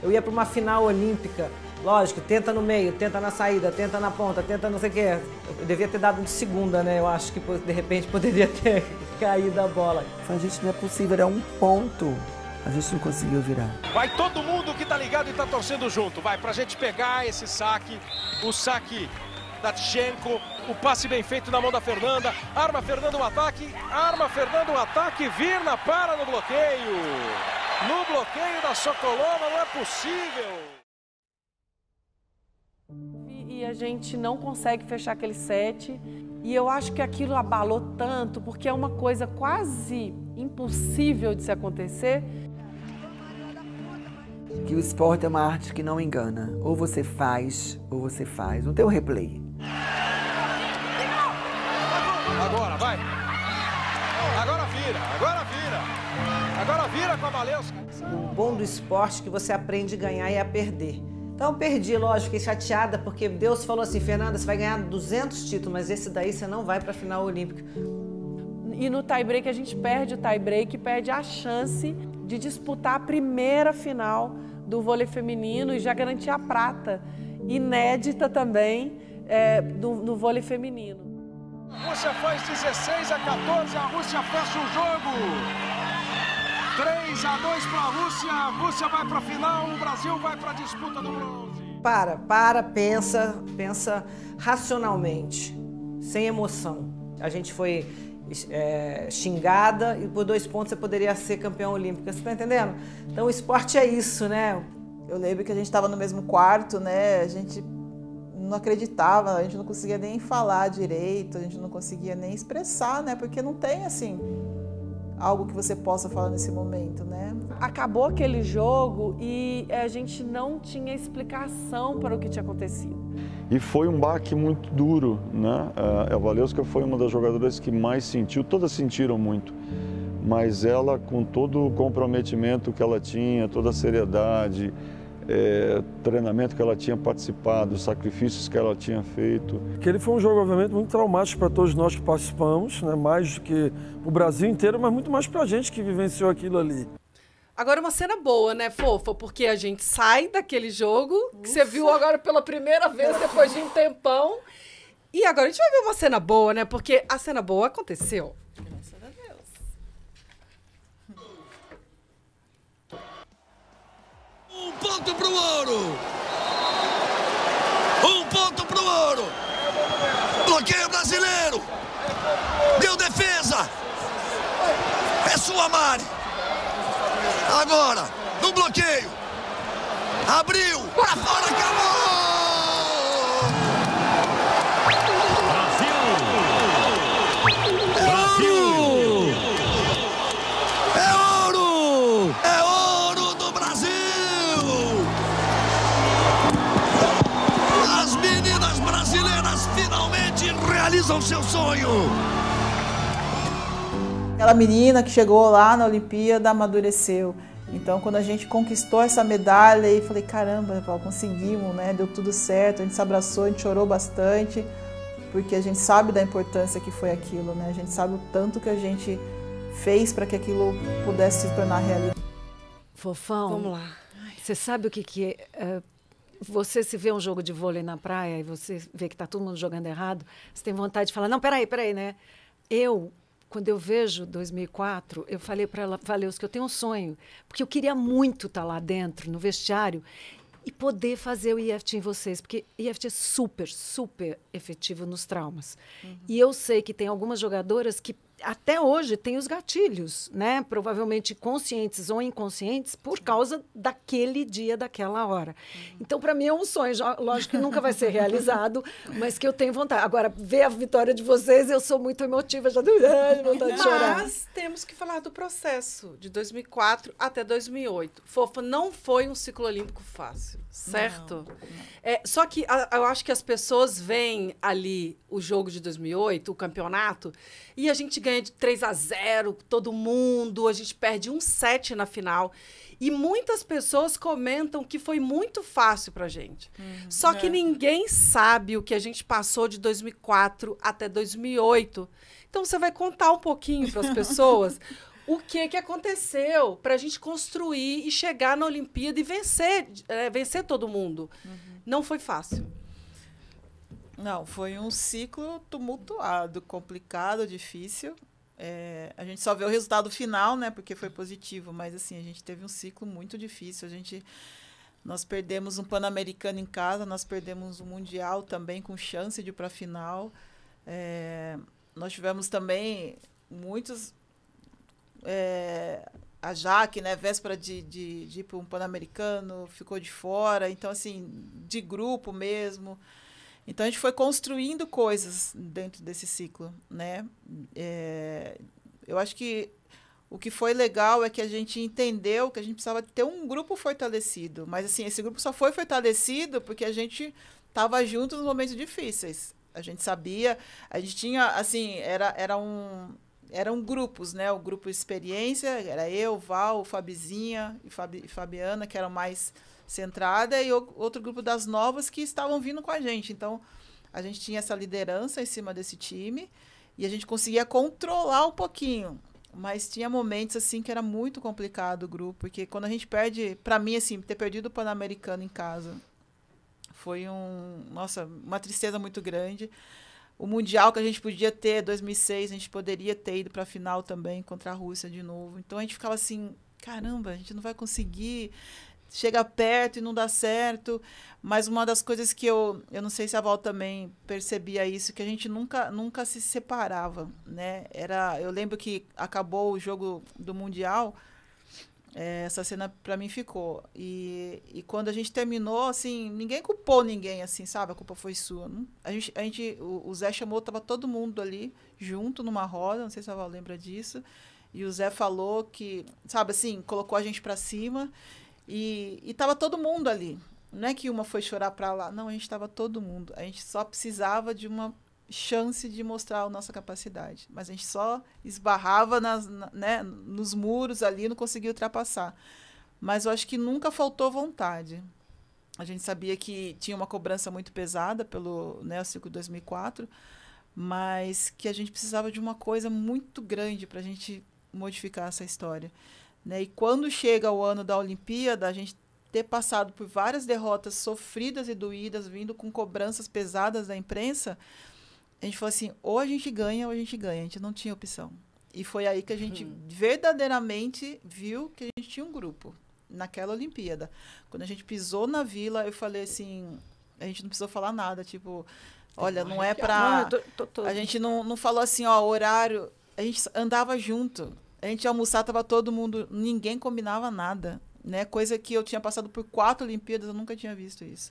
Eu ia para uma final olímpica Lógico, tenta no meio, tenta na saída, tenta na ponta, tenta não sei o quê. Eu devia ter dado de segunda, né? Eu acho que de repente poderia ter caído a bola. A gente não é possível, era é um ponto. A gente não conseguiu virar. Vai todo mundo que tá ligado e tá torcendo junto. Vai pra gente pegar esse saque, o saque da Tchenko, o passe bem feito na mão da Fernanda. Arma Fernando o um ataque, arma Fernando o um ataque, Virna para no bloqueio. No bloqueio da Sokolova não é possível e a gente não consegue fechar aquele set. E eu acho que aquilo abalou tanto, porque é uma coisa quase impossível de se acontecer. Que o esporte é uma arte que não engana. Ou você faz, ou você faz. Não tem o um replay. Agora, vai. Agora vira, agora vira. Agora vira com a Valesca. O bom do esporte é que você aprende a ganhar e a perder. Então perdi, lógico, fiquei chateada porque Deus falou assim, Fernanda, você vai ganhar 200 títulos, mas esse daí você não vai para a final olímpica. E no tie-break a gente perde o tie-break, perde a chance de disputar a primeira final do vôlei feminino e já garantir a prata, inédita também é, do, no vôlei feminino. A Rússia faz 16 a 14, a Rússia fecha o jogo. 3 a 2 para a Rússia. A Rússia vai para a final, o Brasil vai para a disputa do bronze. Para, para, pensa, pensa racionalmente, sem emoção. A gente foi é, xingada e por dois pontos você poderia ser campeão olímpico. Você está entendendo? Então o esporte é isso, né? Eu lembro que a gente estava no mesmo quarto, né? A gente não acreditava, a gente não conseguia nem falar direito, a gente não conseguia nem expressar, né? Porque não tem assim algo que você possa falar nesse momento, né? Acabou aquele jogo e eh, a gente não tinha explicação para o que tinha acontecido. E foi um baque muito duro, né? Eh, a Valesca foi uma das jogadoras que mais sentiu, todas sentiram muito, mas ela, com todo o comprometimento que ela tinha, toda a seriedade, é, treinamento que ela tinha participado, sacrifícios que ela tinha feito. Aquele foi um jogo, obviamente, muito traumático para todos nós que participamos, né? mais do que o Brasil inteiro, mas muito mais para a gente que vivenciou aquilo ali. Agora uma cena boa, né, fofa? Porque a gente sai daquele jogo, Ufa. que você viu agora pela primeira vez depois de um tempão. E agora a gente vai ver uma cena boa, né? Porque a cena boa aconteceu. Um ponto para o ouro! Um ponto para o ouro! Bloqueio brasileiro! Deu defesa! É sua, Mari! Agora, no bloqueio! Abriu! Para fora, acabou! o seu sonho! Aquela menina que chegou lá na Olimpíada amadureceu. Então, quando a gente conquistou essa medalha, e falei, caramba, Paulo, conseguimos, né? Deu tudo certo, a gente se abraçou, a gente chorou bastante, porque a gente sabe da importância que foi aquilo, né? A gente sabe o tanto que a gente fez para que aquilo pudesse se tornar realidade. Fofão, vamos lá. Você sabe o que, que é, é você se vê um jogo de vôlei na praia e você vê que está todo mundo jogando errado, você tem vontade de falar, não, peraí, peraí, né? Eu, quando eu vejo 2004, eu falei para ela, Valeus, que eu tenho um sonho, porque eu queria muito estar tá lá dentro, no vestiário, e poder fazer o IFT em vocês, porque IFT é super, super efetivo nos traumas. Uhum. E eu sei que tem algumas jogadoras que até hoje tem os gatilhos, né? Provavelmente conscientes ou inconscientes por causa daquele dia, daquela hora. Então, para mim é um sonho, lógico que nunca vai ser realizado, mas que eu tenho vontade. Agora, ver a vitória de vocês, eu sou muito emotiva, já tenho vontade de chorar. Mas temos que falar do processo de 2004 até 2008. Fofa, não foi um ciclo olímpico fácil certo? Não, não. É, só que a, eu acho que as pessoas veem ali o jogo de 2008, o campeonato, e a gente ganha de 3 a 0 todo mundo, a gente perde um set na final. E muitas pessoas comentam que foi muito fácil pra gente. Uhum, só é. que ninguém sabe o que a gente passou de 2004 até 2008. Então você vai contar um pouquinho para as pessoas o que que aconteceu para a gente construir e chegar na Olimpíada e vencer, é, vencer todo mundo. Uhum. Não foi fácil. Não, foi um ciclo tumultuado, complicado, difícil. É, a gente só vê o resultado final, né? Porque foi positivo, mas assim, a gente teve um ciclo muito difícil. A gente nós perdemos um Pan-Americano em casa, nós perdemos um Mundial também com chance de ir para a final. É, nós tivemos também muitos é, a Jaque, né, véspera de, de, de ir para um Pan-Americano, ficou de fora, então, assim, de grupo mesmo. Então, a gente foi construindo coisas dentro desse ciclo, né? É, eu acho que o que foi legal é que a gente entendeu que a gente precisava ter um grupo fortalecido, mas, assim, esse grupo só foi fortalecido porque a gente estava junto nos momentos difíceis. A gente sabia, a gente tinha, assim, era, era um eram grupos, né? O grupo Experiência, era eu, Val, Fabizinha e, Fabi, e Fabiana, que eram mais centrada, e o, outro grupo das novas que estavam vindo com a gente. Então, a gente tinha essa liderança em cima desse time e a gente conseguia controlar um pouquinho. Mas tinha momentos assim que era muito complicado o grupo, porque quando a gente perde, para mim assim, ter perdido o Pan-Americano em casa foi um, nossa, uma tristeza muito grande o Mundial que a gente podia ter, 2006, a gente poderia ter ido para a final também contra a Rússia de novo. Então a gente ficava assim, caramba, a gente não vai conseguir, chega perto e não dá certo. Mas uma das coisas que eu, eu não sei se a Val também percebia isso, que a gente nunca, nunca se separava, né? Era, eu lembro que acabou o jogo do Mundial, é, essa cena para mim ficou. E, e quando a gente terminou, assim, ninguém culpou ninguém, assim, sabe? A culpa foi sua. Não? A gente, a gente, o, o Zé chamou, tava todo mundo ali junto numa roda, não sei se a Val lembra disso. E o Zé falou que, sabe assim, colocou a gente para cima e, e tava todo mundo ali. Não é que uma foi chorar para lá, não, a gente tava todo mundo. A gente só precisava de uma chance de mostrar a nossa capacidade. Mas a gente só esbarrava nas, na, né, nos muros ali, não conseguia ultrapassar. Mas eu acho que nunca faltou vontade. A gente sabia que tinha uma cobrança muito pesada pelo né, Circo 2004, mas que a gente precisava de uma coisa muito grande para a gente modificar essa história. Né? E quando chega o ano da Olimpíada, a gente ter passado por várias derrotas sofridas e doídas, vindo com cobranças pesadas da imprensa, a gente falou assim, ou a gente ganha ou a gente ganha, a gente não tinha opção. E foi aí que a gente uhum. verdadeiramente viu que a gente tinha um grupo naquela Olimpíada. Quando a gente pisou na vila, eu falei assim, a gente não precisou falar nada, tipo, olha, não é para A gente não, não falou assim, ó, horário, a gente andava junto. A gente almoçava, tava todo mundo, ninguém combinava nada, né? Coisa que eu tinha passado por quatro Olimpíadas, eu nunca tinha visto isso.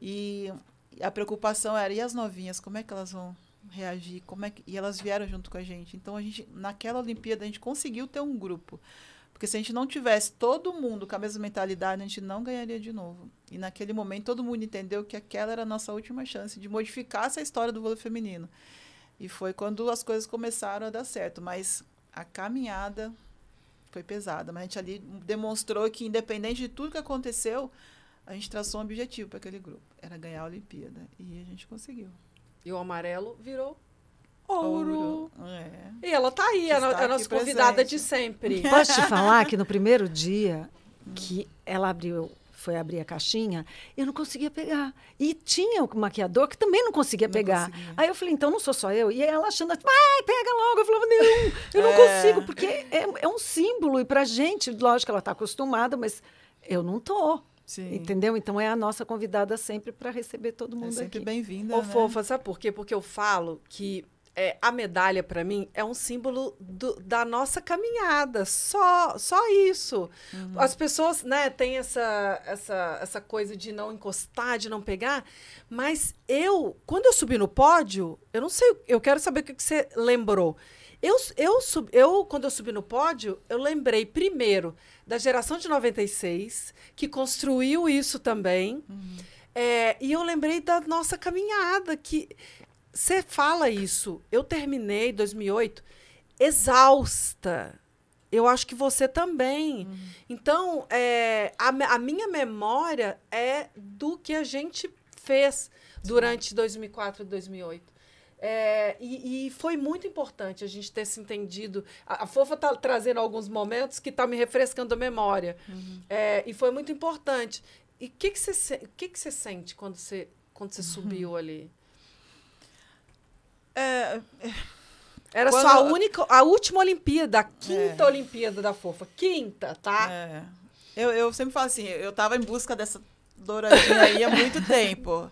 E a preocupação era, e as novinhas, como é que elas vão reagir, como é que... e elas vieram junto com a gente. Então a gente naquela Olimpíada a gente conseguiu ter um grupo. Porque se a gente não tivesse todo mundo com a mesma mentalidade, a gente não ganharia de novo. E naquele momento todo mundo entendeu que aquela era a nossa última chance de modificar essa história do vôlei feminino. E foi quando as coisas começaram a dar certo, mas a caminhada foi pesada, mas a gente ali demonstrou que independente de tudo que aconteceu, a gente traçou um objetivo para aquele grupo, era ganhar a Olimpíada, e a gente conseguiu. E o amarelo virou ouro. ouro. É. E ela tá aí, a, nossa convidada presente. de sempre. Posso te falar que no primeiro dia hum. que ela abriu foi abrir a caixinha, eu não conseguia pegar. E tinha o maquiador que também não conseguia não pegar. Conseguia. Aí eu falei, então não sou só eu. E ela achando, assim, vai, pega logo. Eu falava, não, eu não é. consigo, porque é, é um símbolo. E pra gente, lógico que ela tá acostumada, mas eu não tô. Sim. Entendeu? Então é a nossa convidada sempre para receber todo é mundo é sempre bem-vinda. Ô, né? fofa, sabe por quê? Porque eu falo que é, a medalha para mim é um símbolo do, da nossa caminhada só só isso uhum. as pessoas né tem essa, essa essa coisa de não encostar de não pegar mas eu quando eu subi no pódio eu não sei eu quero saber o que, que você lembrou eu eu, sub, eu quando eu subi no pódio eu lembrei primeiro da geração de 96, que construiu isso também. Uhum. É, e eu lembrei da nossa caminhada, que você fala isso. Eu terminei 2008 exausta. Eu acho que você também. Uhum. Então, é, a, a, minha memória é do que a gente fez durante 2004 e 2008. É, e, e, foi muito importante a gente ter se entendido. A, a Fofa está trazendo alguns momentos que está me refrescando a memória. Uhum. É, e foi muito importante. E o que você que que que sente quando você quando cê subiu uhum. ali? É, Era quando... sua única, a última Olimpíada, a quinta é. Olimpíada da Fofa. Quinta, tá? É. Eu, eu sempre falo assim, eu estava em busca dessa douradinha aí há muito tempo.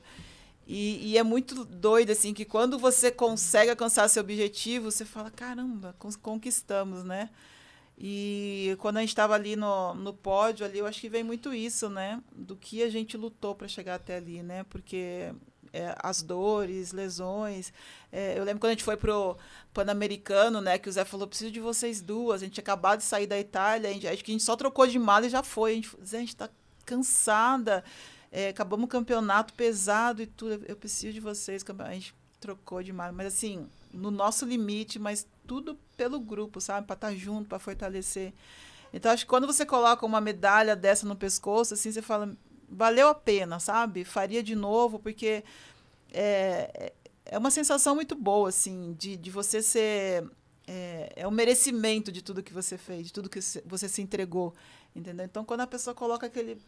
E, e, é muito doido, assim, que quando você consegue alcançar seu objetivo, você fala, caramba, conquistamos, né? E quando a gente estava ali no, no pódio, ali, eu acho que vem muito isso, né? Do que a gente lutou para chegar até ali, né? Porque é, as dores, lesões. É, eu lembro quando a gente foi pro Pan-Americano, né? Que o Zé falou, preciso de vocês duas. A gente tinha acabado de sair da Itália, a gente, acho que a gente só trocou de mala e já foi. A gente, Zé, a gente tá cansada é, acabamos o campeonato pesado e tudo, eu preciso de vocês, a gente trocou demais, mas assim, no nosso limite, mas tudo pelo grupo, sabe? Para estar tá junto, para fortalecer. Então, acho que quando você coloca uma medalha dessa no pescoço, assim, você fala, valeu a pena, sabe? Faria de novo, porque é, é, é uma sensação muito boa, assim, de, de você ser. É, é um merecimento de tudo que você fez, de tudo que você se entregou, entendeu? Então, quando a pessoa coloca aquele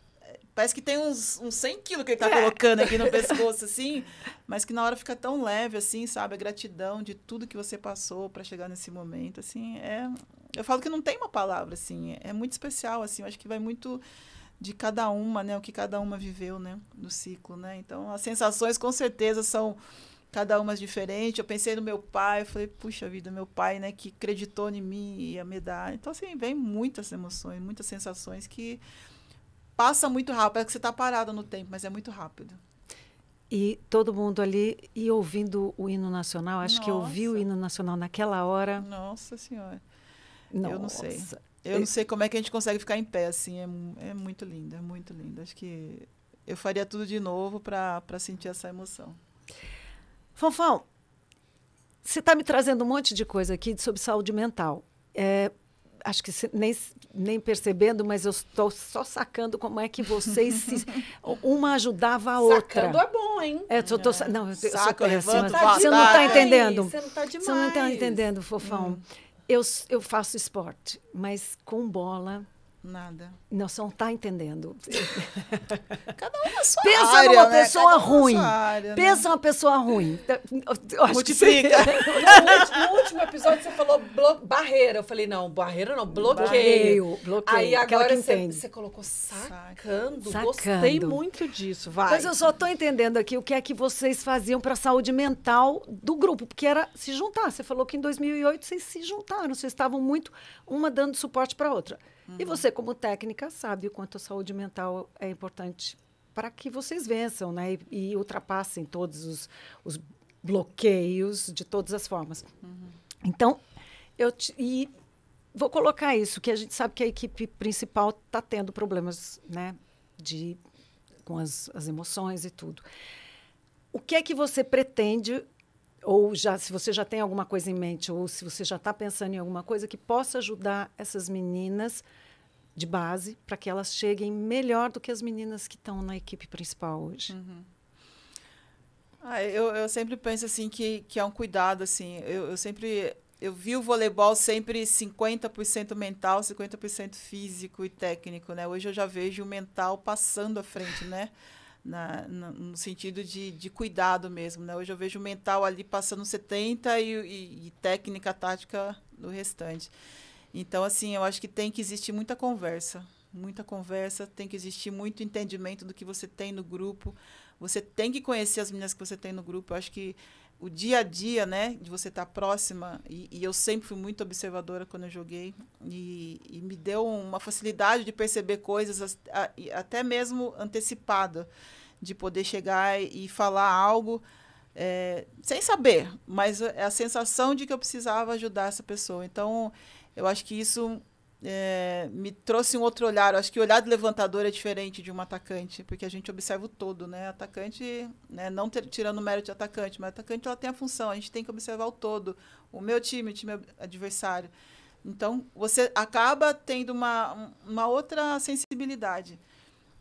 Parece que tem uns, uns 100 quilos que ele tá é. colocando aqui no pescoço, assim, mas que na hora fica tão leve, assim, sabe? A gratidão de tudo que você passou para chegar nesse momento, assim, é. Eu falo que não tem uma palavra, assim, é muito especial, assim, eu acho que vai muito de cada uma, né? O que cada uma viveu, né? no ciclo, né? Então, as sensações com certeza são cada uma diferente. Eu pensei no meu pai, eu falei, puxa vida, meu pai, né, que acreditou em mim e ia me dar. Então, assim, vem muitas emoções, muitas sensações que passa muito rápido. Parece que você está parada no tempo, mas é muito rápido. E todo mundo ali e ouvindo o hino nacional. Acho Nossa. que eu ouvi o hino nacional naquela hora. Nossa Senhora. Nossa. Eu não sei. Eu não sei como é que a gente consegue ficar em pé assim. É, é muito lindo, é muito lindo. Acho que eu faria tudo de novo para sentir essa emoção. Fofão, você está me trazendo um monte de coisa aqui sobre saúde mental. É, acho que nem, nem percebendo, mas eu estou só sacando como é que vocês se, uma ajudava a outra. Sacando é bom, hein? É, tô, tô, é. não, eu Saca, sou tá, tá você não está entendendo. Você não está demais. Você não está entendendo, fofão. Hum. Eu, eu faço esporte, mas com bola Nada. Não, você não está entendendo. Cada uma na sua Pensa área, numa né? pessoa ruim. Área, né? Pensa né? pessoa ruim. Eu acho Multiplica. no, último, episódio você falou blo... barreira. Eu falei, não, barreira não, bloqueio. bloqueio. Aí agora você, você, colocou sacando. sacando. Gostei muito disso, vai. Mas eu só estou entendendo aqui o que é que vocês faziam para a saúde mental do grupo, porque era se juntar. Você falou que em 2008 vocês se juntaram, vocês estavam muito, uma dando suporte para a outra. Uhum. E você, como técnica, sabe o quanto a saúde mental é importante para que vocês vençam né? e, e ultrapassem todos os, os, bloqueios de todas as formas. Uhum. Então, eu te, e vou colocar isso, que a gente sabe que a equipe principal está tendo problemas né, de, com as, as emoções e tudo. O que é que você pretende ou já se você já tem alguma coisa em mente ou se você já está pensando em alguma coisa que possa ajudar essas meninas de base para que elas cheguem melhor do que as meninas que estão na equipe principal hoje. Uhum. Ah, eu, eu sempre penso assim que, que é um cuidado assim. Eu, eu sempre eu vi o voleibol sempre 50% mental, 50% físico e técnico, né? Hoje eu já vejo o mental passando à frente, né? na, no sentido de, de cuidado mesmo. Né? Hoje eu vejo o mental ali passando 70 e, e, e técnica, tática do restante. Então, assim, eu acho que tem que existir muita conversa. Muita conversa, tem que existir muito entendimento do que você tem no grupo. Você tem que conhecer as meninas que você tem no grupo. Eu acho que o dia a dia, né, de você estar tá próxima, e, e, eu sempre fui muito observadora quando eu joguei, e, e me deu uma facilidade de perceber coisas, a, a, até mesmo antecipada, de poder chegar e, falar algo é, sem saber, mas a, a sensação de que eu precisava ajudar essa pessoa. Então, eu acho que isso é, me trouxe um outro olhar. Acho que o olhar do levantador é diferente de um atacante, porque a gente observa o todo, né? Atacante, né? não ter, tirando o mérito de atacante, mas atacante ela tem a função, a gente tem que observar o todo. O meu time, o time adversário. Então, você acaba tendo uma, uma outra sensibilidade.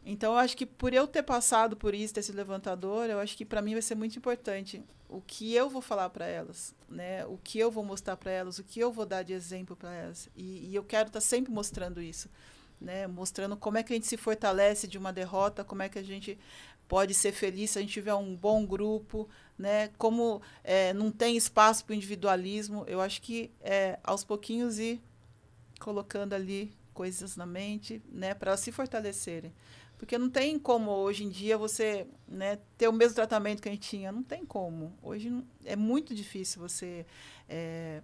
Então, eu acho que por eu ter passado por isso, ter sido levantador, eu acho que para mim vai ser muito importante o que eu vou falar para elas, né? O que eu vou mostrar para elas, o que eu vou dar de exemplo para elas. E, e, eu quero estar tá sempre mostrando isso, né? Mostrando como é que a gente se fortalece de uma derrota, como é que a gente pode ser feliz se a gente tiver um bom grupo, né? Como é, não tem espaço para o individualismo, eu acho que é, aos pouquinhos ir colocando ali coisas na mente, né? Para se fortalecerem. Porque não tem como hoje em dia você né, ter o mesmo tratamento que a gente tinha. Não tem como. Hoje é muito difícil você é,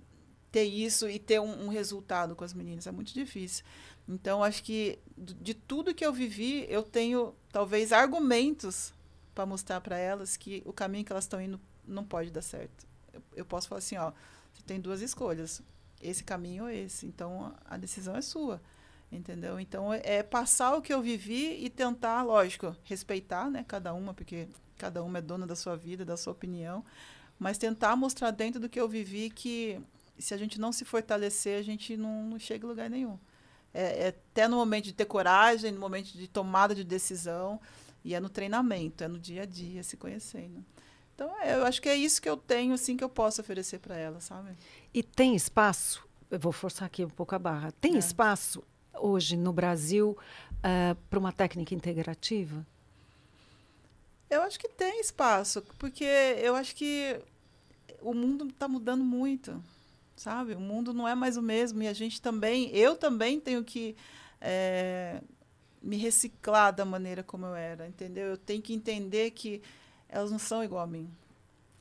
ter isso e ter um, um, resultado com as meninas. É muito difícil. Então, acho que de tudo que eu vivi, eu tenho talvez argumentos para mostrar para elas que o caminho que elas estão indo não pode dar certo. Eu, eu posso falar assim: ó, você tem duas escolhas, esse caminho ou esse. Então, a decisão é sua. Entendeu? Então, é, é passar o que eu vivi e tentar, lógico, respeitar, né? Cada uma, porque cada uma é dona da sua vida, da sua opinião. Mas tentar mostrar dentro do que eu vivi que se a gente não se fortalecer, a gente não, não chega em lugar nenhum. É, é até no momento de ter coragem, no momento de tomada de decisão, e é no treinamento, é no dia a dia, se conhecendo. Então, é, eu acho que é isso que eu tenho, assim, que eu posso oferecer para ela, sabe? E tem espaço? Eu vou forçar aqui um pouco a barra. Tem é. espaço hoje no Brasil uh, ah, para uma técnica integrativa? Eu acho que tem espaço, porque eu acho que o mundo está mudando muito, sabe? O mundo não é mais o mesmo e a gente também, eu também tenho que é, me reciclar da maneira como eu era, entendeu? Eu tenho que entender que elas não são igual a mim.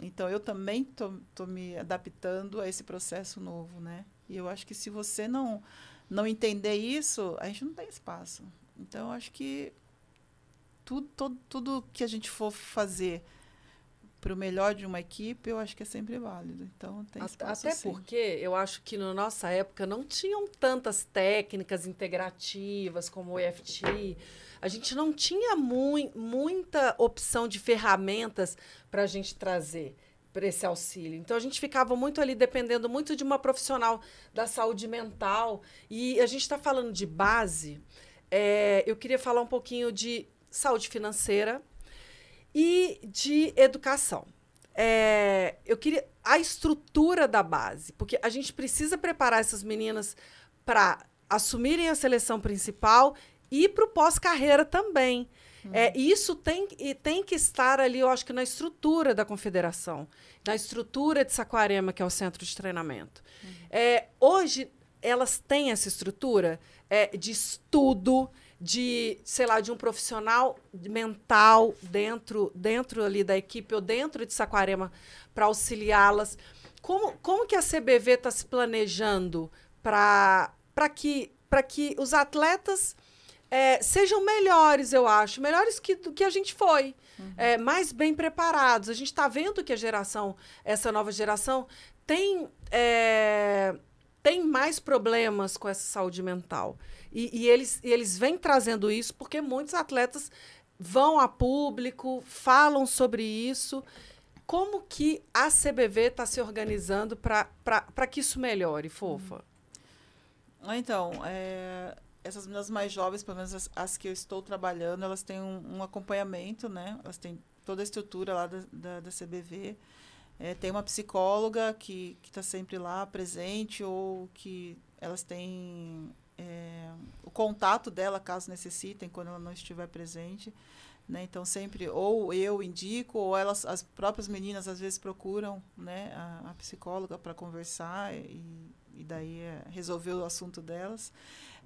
Então eu também tô, tô me adaptando a esse processo novo, né? E eu acho que se você não não entender isso, a gente não tem espaço. Então, acho que tudo, tudo, tudo que a gente for fazer para o melhor de uma equipe, eu acho que é sempre válido. Então, tem espaço Até sim. porque eu acho que na nossa época não tinham tantas técnicas integrativas como o EFT. A gente não tinha muita opção de ferramentas para a gente trazer para esse auxílio. Então a gente ficava muito ali dependendo muito de uma profissional da saúde mental. E a gente está falando de base. É, eu queria falar um pouquinho de saúde financeira e de educação. É, eu queria a estrutura da base, porque a gente precisa preparar essas meninas para assumirem a seleção principal e para o pós-carreira também. Uhum. É, isso tem, e tem que estar ali, eu acho que na estrutura da confederação, na estrutura de Saquarema, que é o centro de treinamento. Uhum. É, hoje, elas têm essa estrutura é, de estudo, de, sei lá, de um profissional mental dentro, dentro ali da equipe ou dentro de Saquarema para auxiliá-las. Como, como que a CBV está se planejando para que, que os atletas é, sejam melhores, eu acho, melhores que, do que a gente foi, uhum. é, mais bem preparados. A gente está vendo que a geração, essa nova geração, tem, é, tem mais problemas com essa saúde mental. E, e eles, e eles vêm trazendo isso porque muitos atletas vão a público, falam sobre isso. Como que a CBV está se organizando para que isso melhore, fofa? Uhum. Ah, então, é, essas meninas mais jovens, pelo menos as, as que eu estou trabalhando, elas têm um, um, acompanhamento, né? Elas têm toda a estrutura lá da, da, da CBV. É, tem uma psicóloga que está sempre lá presente ou que elas têm é, o contato dela caso necessitem quando ela não estiver presente. Né? Então, sempre ou eu indico, ou elas, as próprias meninas às vezes procuram né, a, a psicóloga para conversar e, e daí é, resolveu o assunto delas.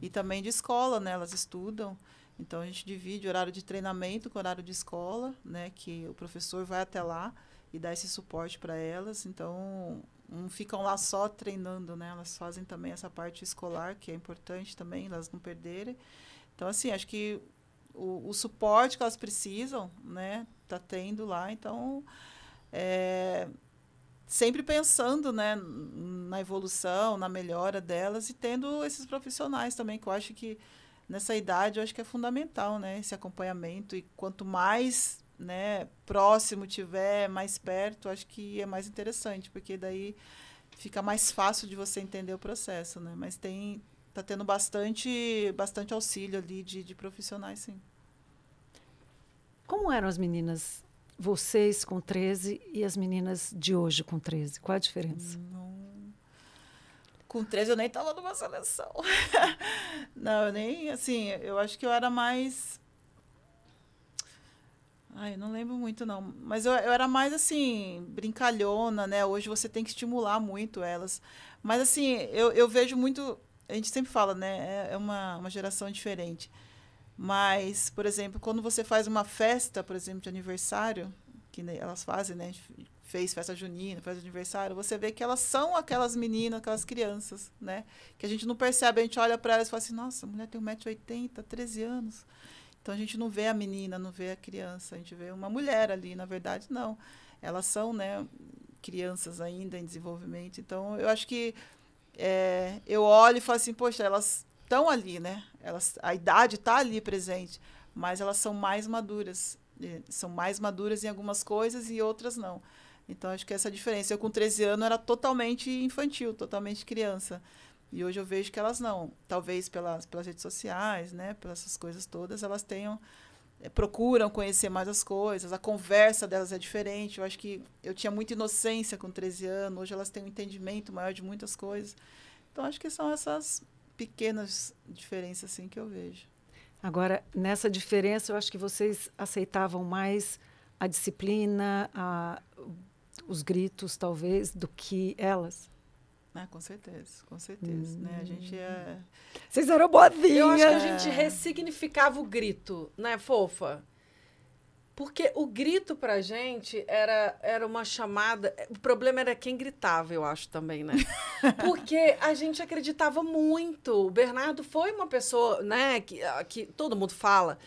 E também de escola, né? Elas estudam. Então a gente divide horário de treinamento com horário de escola, né? Que o professor vai até lá e dá esse suporte para elas. Então não ficam lá só treinando, né? Elas fazem também essa parte escolar que é importante também, elas não perderem. Então assim acho que o, o suporte que elas precisam, né? Tá tendo lá. Então é, sempre pensando né, na evolução, na melhora delas e tendo esses profissionais também, que eu acho que nessa idade eu acho que é fundamental né, esse acompanhamento. E quanto mais né, próximo tiver, mais perto, acho que é mais interessante, porque daí fica mais fácil de você entender o processo, né? Mas tem tá tendo bastante bastante auxílio ali de, de profissionais, sim. Como eram as meninas vocês com 13 e as meninas de hoje com 13? Qual a diferença? Hum, não. Com 13 eu nem estava numa seleção. não, eu nem, assim, eu acho que eu era mais. Ai, não lembro muito, não. Mas eu, eu era mais, assim, brincalhona, né? Hoje você tem que estimular muito elas. Mas, assim, eu, eu vejo muito. A gente sempre fala, né? É, é uma, uma geração diferente. Mas, por exemplo, quando você faz uma festa, por exemplo, de aniversário, que elas fazem, né? Fez festa junina, faz aniversário, você vê que elas são aquelas meninas, aquelas crianças, né? Que a gente não percebe, a gente olha para elas e fala assim, nossa, a mulher tem 1,80m, 13 anos. Então a gente não vê a menina, não vê a criança, a gente vê uma mulher ali, na verdade, não. Elas são, né, crianças ainda em desenvolvimento. Então eu acho que é, eu olho e falo assim, poxa, elas estão ali, né? Elas, a idade está ali presente, mas elas são mais maduras. São mais maduras em algumas coisas e outras não. Então, acho que essa é a diferença. Eu, com 13 anos, era totalmente infantil, totalmente criança. E hoje eu vejo que elas não. Talvez pelas, pelas redes sociais, né? Pelas essas coisas todas, elas tenham... É, procuram conhecer mais as coisas, a conversa delas é diferente. Eu acho que eu tinha muita inocência com 13 anos, hoje elas têm um entendimento maior de muitas coisas. Então, acho que são essas pequenas diferenças assim que eu vejo. Agora, nessa diferença, eu acho que vocês aceitavam mais a disciplina, a, os gritos, talvez, do que elas? Ah, com certeza, com certeza. Hum. Né? A gente é. Hum. Vocês eram boazinhas! Eu acho que a gente ressignificava o grito, né, fofa? Porque o grito pra gente era, era uma chamada. O problema era quem gritava, eu acho também, né? Porque a gente acreditava muito. O Bernardo foi uma pessoa, né, que, ah, que todo mundo fala,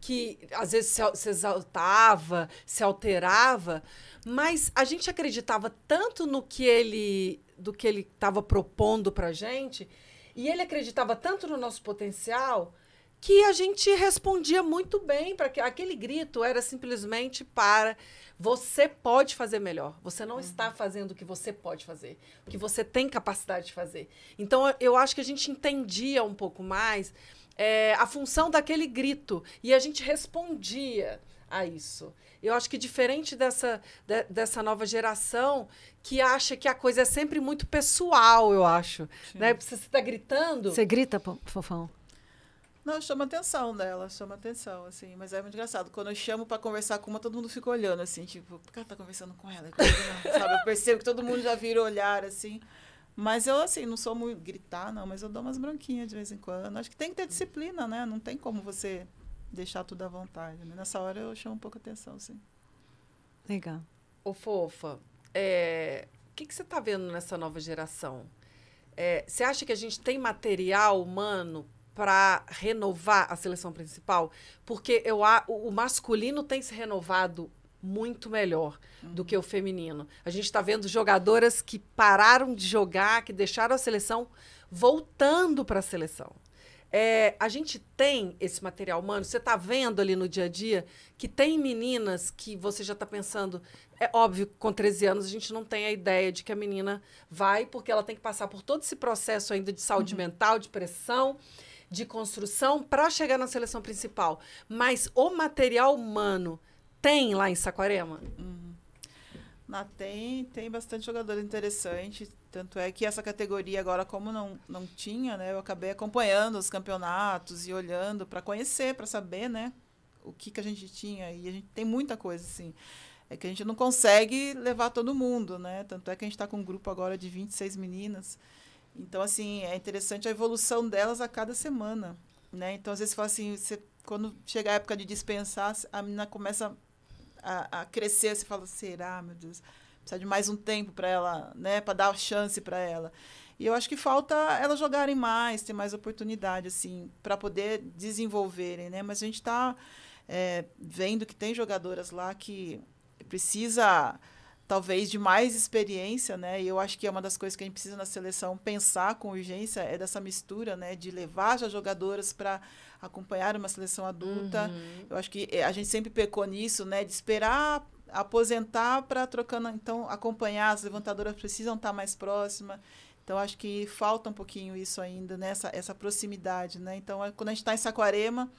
que às vezes se, se exaltava, se alterava, mas a gente acreditava tanto no que ele do que ele estava propondo pra gente, e ele acreditava tanto no nosso potencial que a gente respondia muito bem para que aquele grito era simplesmente para você pode fazer melhor. Você não uhum. está fazendo o que você pode fazer, o que você tem capacidade de fazer. Então eu acho que a gente entendia um pouco mais é, a função daquele grito e a gente respondia a isso. Eu acho que diferente dessa, de, dessa nova geração que acha que a coisa é sempre muito pessoal, eu acho. Né? Você está gritando. Você grita, fofão. Não, chama atenção dela, chama atenção, assim. Mas é muito engraçado. Quando eu chamo pra conversar com uma, todo mundo fica olhando, assim, tipo, por que ela tá conversando com ela? Assim, sabe? Eu percebo que todo mundo já vira olhar, assim. Mas eu, assim, não sou muito gritar, não, mas eu dou umas branquinhas de vez em quando. Acho que tem que ter disciplina, né? Não tem como você deixar tudo à vontade. Né? Nessa hora eu chamo um pouco a atenção, assim Legal. Ô, fofa, é... o que, que você tá vendo nessa nova geração? É... Você acha que a gente tem material humano para renovar a seleção principal, porque eu a, o masculino tem se renovado muito melhor uhum. do que o feminino. A gente está vendo jogadoras que pararam de jogar, que deixaram a seleção, voltando para a seleção. É, a gente tem esse material humano, você está vendo ali no dia a dia que tem meninas que você já está pensando. É óbvio, com 13 anos a gente não tem a ideia de que a menina vai, porque ela tem que passar por todo esse processo ainda de saúde uhum. mental, de pressão de construção para chegar na seleção principal. Mas o material humano tem lá em Saquarema? Uhum. tem, tem bastante jogador interessante. Tanto é que essa categoria agora, como não, não tinha, né? Eu acabei acompanhando os campeonatos e olhando para conhecer, para saber, né? O que, que a gente tinha. E a gente tem muita coisa, assim. É que a gente não consegue levar todo mundo, né? Tanto é que a gente está com um grupo agora de 26 meninas. Então, assim, é interessante a evolução delas a cada semana, né? Então, às vezes, fala assim, você, quando chega a época de dispensar, a menina começa a, a crescer, você fala, será, meu Deus? Precisa de mais um tempo para ela, né? Para dar chance para ela. E eu acho que falta elas jogarem mais, ter mais oportunidade, assim, para poder desenvolverem, né? Mas a gente está é, eh, vendo que tem jogadoras lá que precisa talvez de mais experiência, né? E eu acho que é uma das coisas que a gente precisa na seleção pensar com urgência é dessa mistura, né? De levar já jogadoras para acompanhar uma seleção adulta. Uhum. Eu acho que eh, a gente sempre pecou nisso, né? De esperar aposentar para trocando, então acompanhar as levantadoras precisam estar tá mais próximas. Então acho que falta um pouquinho isso ainda, né? Essa, proximidade, né? Então é, quando a gente está em Saquarema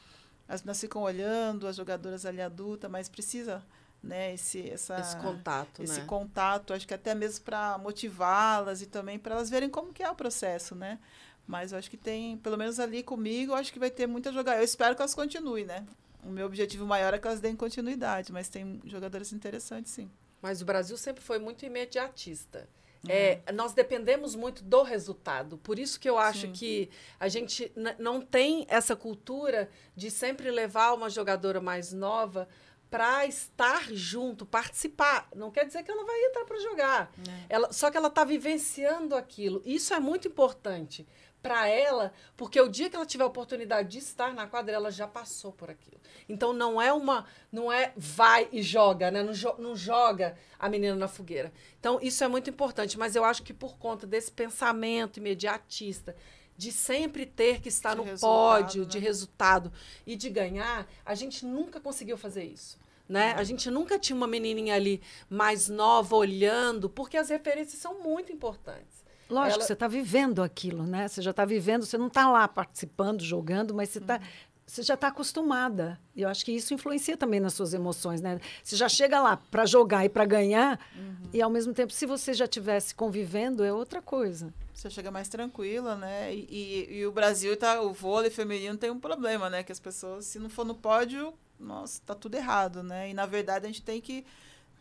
as meninas ficam olhando, as jogadoras ali adulta, mas precisa né, esse, essa, esse contato. Esse né? contato, acho que até mesmo para motivá-las e também para elas verem como que é o processo, né? Mas eu acho que tem, pelo menos ali comigo, acho que vai ter muita jogada. Eu espero que elas continuem, né? O meu objetivo maior é que elas deem continuidade, mas tem jogadores interessantes, sim. Mas o Brasil sempre foi muito imediatista. Uhum. É, nós dependemos muito do resultado. Por isso que eu acho sim. que a gente não tem essa cultura de sempre levar uma jogadora mais nova para estar junto, participar. Não quer dizer que ela vai entrar para jogar. É. Ela, só que ela está vivenciando aquilo. Isso é muito importante para ela, porque o dia que ela tiver a oportunidade de estar na quadra, ela já passou por aquilo. Então não é uma, não é vai e joga, né? Não, jo não joga a menina na fogueira. Então isso é muito importante, mas eu acho que por conta desse pensamento imediatista, de sempre ter que estar de no pódio né? de resultado e de ganhar, a gente nunca conseguiu fazer isso. Né? A gente nunca tinha uma menininha ali mais nova olhando, porque as referências são muito importantes. Lógico, Ela... você está vivendo aquilo, né? Você já está vivendo, você não está lá participando, jogando, mas você está uhum você já está acostumada. E eu acho que isso influencia também nas suas emoções, né? Você já chega lá para jogar e para ganhar, uhum. e ao mesmo tempo, se você já tivesse convivendo, é outra coisa. Você chega mais tranquila, né? E, e, e, o Brasil tá, o vôlei feminino tem um problema, né? Que as pessoas, se não for no pódio, nossa, tá tudo errado, né? E na verdade a gente tem que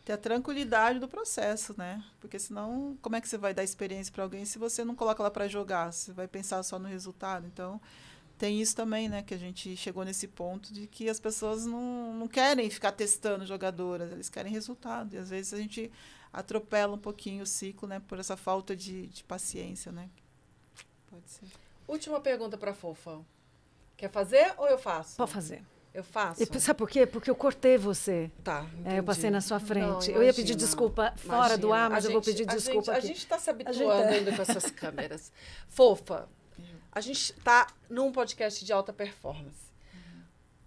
ter a tranquilidade do processo, né? Porque senão, como é que você vai dar experiência para alguém se você não coloca ela para jogar? Você vai pensar só no resultado, então tem isso também, né? Que a gente chegou nesse ponto de que as pessoas não, não querem ficar testando jogadoras, eles querem resultado. E às vezes a gente atropela um pouquinho o ciclo, né? Por essa falta de, de paciência, né? Pode ser. Última pergunta para Fofão. Quer fazer ou eu faço? Pode fazer. Eu faço. E, sabe por quê? Porque eu cortei você. Tá. É, eu passei na sua frente. Não, eu ia pedir desculpa fora imagina. do ar, mas eu vou pedir desculpa. Tá a gente está se habituando gente, tá. com essas câmeras. Fofa, a gente está num podcast de alta performance. Uhum.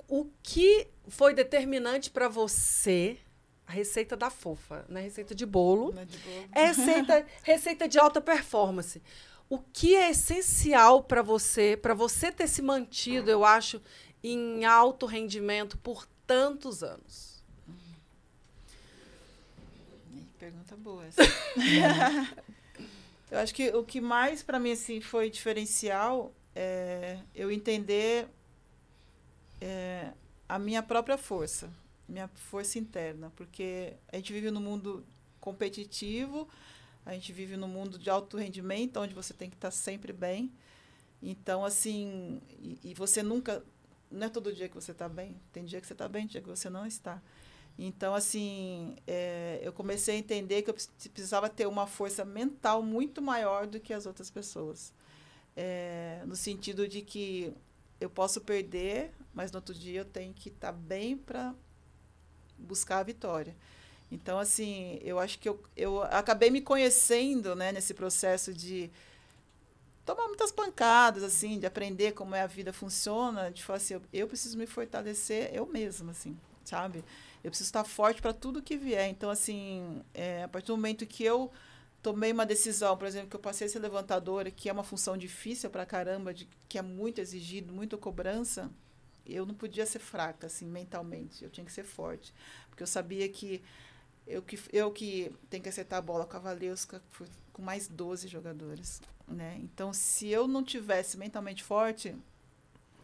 O que foi determinante para você? A receita da fofa, né? receita de bolo. Não é de bolo. É receita, receita de alta performance. O que é essencial para você, para você ter se mantido, eu acho, em alto rendimento por tantos anos? Uhum. Pergunta boa. Essa. Eu acho que o que mais para mim assim foi diferencial é eu entender é, a minha própria força, minha força interna, porque a gente vive num mundo competitivo, a gente vive num mundo de alto rendimento, onde você tem que estar tá sempre bem. Então, assim, e, e você nunca. Não é todo dia que você está bem. Tem dia que você está bem, tem dia que você não está. Então, assim, é, eu comecei a entender que eu precisava ter uma força mental muito maior do que as outras pessoas. É, no sentido de que eu posso perder, mas no outro dia eu tenho que estar tá bem para buscar a vitória. Então, assim, eu acho que eu, eu acabei me conhecendo né, nesse processo de tomar muitas pancadas, assim, de aprender como é a vida funciona, de falar assim, eu, eu preciso me fortalecer eu mesma, assim, sabe? Eu preciso estar forte para tudo que vier. Então, assim, é, a partir do momento que eu tomei uma decisão, por exemplo, que eu passei a ser levantadora, que é uma função difícil para caramba, de, que é muito exigido, muita cobrança, eu não podia ser fraca, assim, mentalmente. Eu tinha que ser forte. Porque eu sabia que eu que, eu que tenho que acertar a bola com a com mais 12 jogadores. Né? Então, se eu não tivesse mentalmente forte,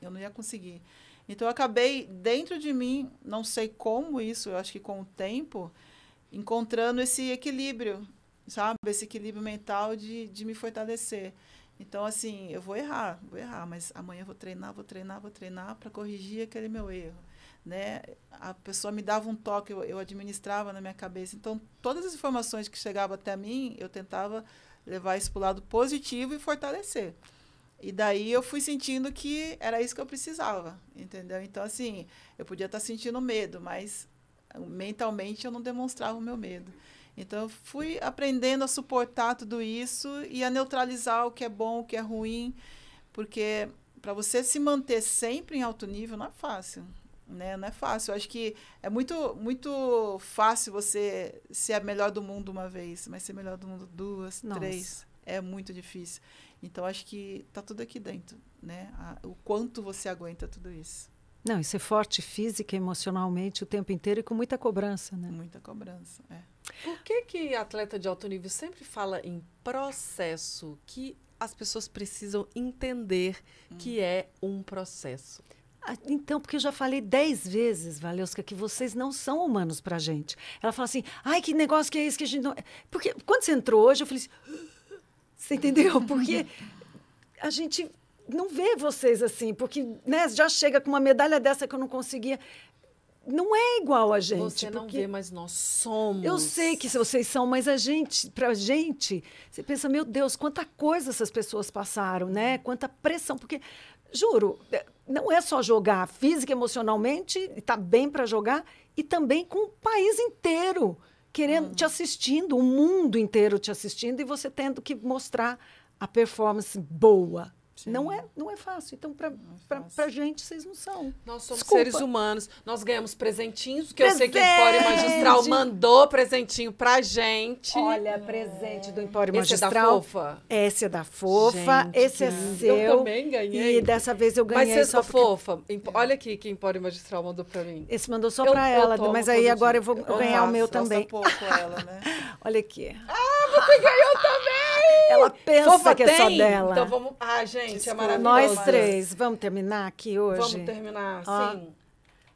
eu não ia conseguir. Então, eu acabei dentro de mim, não sei como isso, eu acho que com o tempo, encontrando esse equilíbrio, sabe? Esse equilíbrio mental de, de me fortalecer. Então, assim, eu vou errar, vou errar, mas amanhã eu vou treinar, vou treinar, vou treinar para corrigir aquele meu erro. Né? A pessoa me dava um toque, eu, eu administrava na minha cabeça. Então, todas as informações que chegavam até mim, eu tentava levar isso para o lado positivo e fortalecer. E daí eu fui sentindo que era isso que eu precisava, entendeu? Então, assim, eu podia estar sentindo medo, mas ah, mentalmente eu não demonstrava o meu medo. Então, eu fui aprendendo a suportar tudo isso e a neutralizar o que é bom, o que é ruim, porque para você se manter sempre em alto nível não é fácil, né? Não é fácil. Eu acho que é muito, muito fácil você ser a melhor do mundo uma vez, mas ser melhor do mundo duas, Nossa. três é muito difícil. Então acho que está tudo aqui dentro, né? A, o quanto você aguenta tudo isso. Não, e ser forte física, emocionalmente o tempo inteiro e com muita cobrança, né? Muita cobrança, é. Por que que atleta de alto nível sempre fala em processo que as pessoas precisam entender hum. que é um processo? Ah, então, porque eu já falei dez vezes, Valeuska, que vocês não são humanos pra gente. Ela fala assim, ai, que negócio que é esse que a gente não... Porque quando você entrou hoje, eu falei assim... Ah, você entendeu? Porque a gente não vê vocês assim, porque né, já chega com uma medalha dessa que eu não conseguia. Não é igual a gente. Você não vê, mas nós somos. Eu sei que vocês são, mas a gente, pra gente, você pensa, meu Deus, quanta coisa essas pessoas passaram, né? Quanta pressão, porque, juro, é, não é só jogar física, emocionalmente, está bem para jogar, e também com o país inteiro querendo hum. te assistindo, o mundo inteiro te assistindo e você tendo que mostrar a performance boa, não é, não é fácil. Então, para é gente, vocês não são. Nós somos Desculpa. seres humanos. Nós ganhamos presentinhos, que presente! eu sei que o Empório Magistral mandou presentinho pra gente. Olha, presente é. do Empório Magistral. Esse é da fofa? Esse é da fofa, gente, esse é seu. Eu também ganhei. E dessa vez eu ganhei. Mas você é fofa. Porque... Olha aqui que Empório Magistral mandou pra mim. Esse mandou só eu, pra eu ela, mas aí agora eu vou eu ganhar o meu também. Pouco ela, né? Olha aqui. Ah, você ganhou também! Ela pensa Fofa que é só tem? Então dela. Então vamos. Ah, gente, é Desculpa, é maravilhoso. Nós três, vamos terminar aqui hoje? Vamos terminar, ah. sim.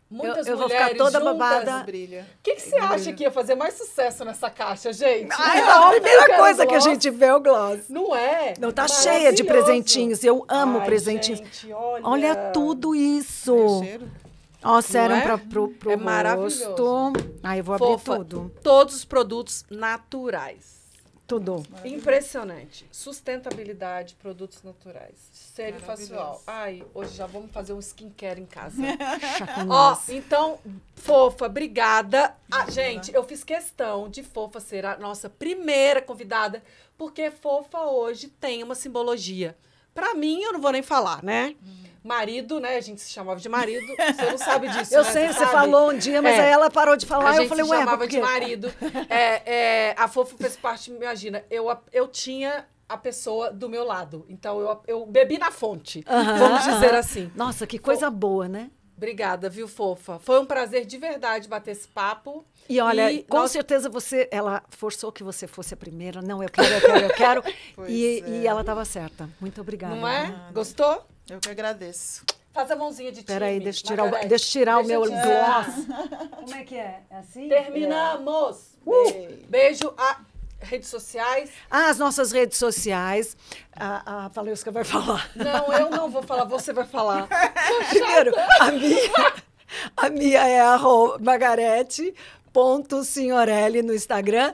Muitas eu, eu vou ficar toda babada. Brilha. O que, que você acha que ia fazer mais sucesso nessa caixa, gente? É a primeira coisa que a gente vê é o gloss. Não é? Não, tá cheia de presentinhos. Eu amo Ai, presentinhos. Gente, olha. olha tudo isso. Cheiro. Ó, sérum é? pra, pro, pro é maravilhoso. Aí eu vou Fofa. abrir tudo. Todos os produtos naturais. Tudo. Impressionante. Sustentabilidade, produtos naturais. Sério facial. Ai, hoje já vamos fazer um skincare em casa. Ó, oh, então, fofa, obrigada. Ah, gente, eu fiz questão de fofa ser a nossa primeira convidada, porque fofa hoje tem uma simbologia. Para mim, eu não vou nem falar, né? Hum marido, né? A gente se chamava de marido. Você não sabe disso. eu né? sei, você, falou um dia, mas é. aí ela parou de falar. A gente eu falei, se chamava de marido. É, é, a fofa fez parte, imagina, eu, eu tinha a pessoa do meu lado. Então eu, eu bebi na fonte, uh -huh, vamos dizer assim. Nossa, que coisa Fo... boa, né? Obrigada, viu, fofa? Foi um prazer de verdade bater esse papo. E olha, e com nós... certeza você, ela forçou que você fosse a primeira. Não, eu quero, eu quero, eu quero. e, é. e ela estava certa. Muito obrigada. Não é? Gostou? Eu que agradeço. Faz a mãozinha de Pera time. Peraí, deixa eu tirar, Margarete. o, deixa tirar deixa o meu gloss. Como é que é? é assim? Terminamos. É. Uh, beijo. A... Redes sociais? Ah, as nossas redes sociais. A, a Valesca vai falar. Não, eu não vou falar, você vai falar. Primeiro, a minha, a minha é a margarete.signorelli no Instagram.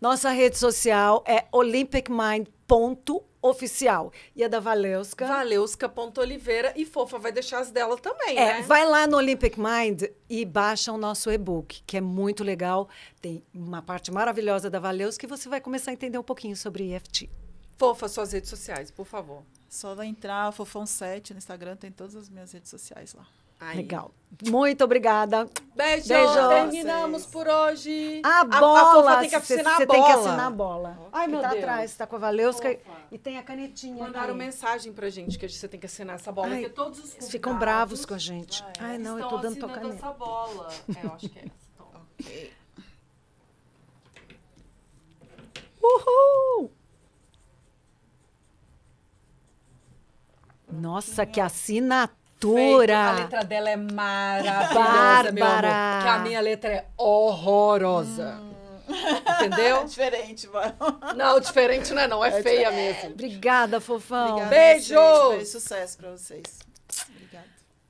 Nossa rede social é olympicmind.com oficial. E a da Valeuska. Valeuska.oliveira. E fofa, vai deixar as dela também, é, né? Vai lá no Olympic Mind e baixa o nosso e-book, que é muito legal. Tem uma parte maravilhosa da Valeuska e você vai começar a entender um pouquinho sobre EFT. Fofa, suas redes sociais, por favor. Só vai entrar, Fofão7 no Instagram, tem todas as minhas redes sociais lá. Aí. Legal. Muito obrigada. Beijo. Beijo. Terminamos por hoje. A bola. A, a tem que Você tem que assinar a bola. Ai, meu tá Deus. atrás, tá com a Valeuska e tem a canetinha. Mandaram aí. mensagem pra gente que você tem que assinar essa bola. Ai, todos os ficam bravos com a gente. Ah, é. Ai, não, Estão eu tô dando tua caneta. essa bola. É, eu acho que é essa. Então. ok. Uhul! Nossa, que assinatura! leitura. A letra dela é maravilhosa, Bárbara. meu amor. Que a minha letra é horrorosa. Hum. Entendeu? diferente, mano. Não, diferente não é não, é, é feia diferente. mesmo. Obrigada, fofão. Obrigada Beijo! sucesso pra vocês.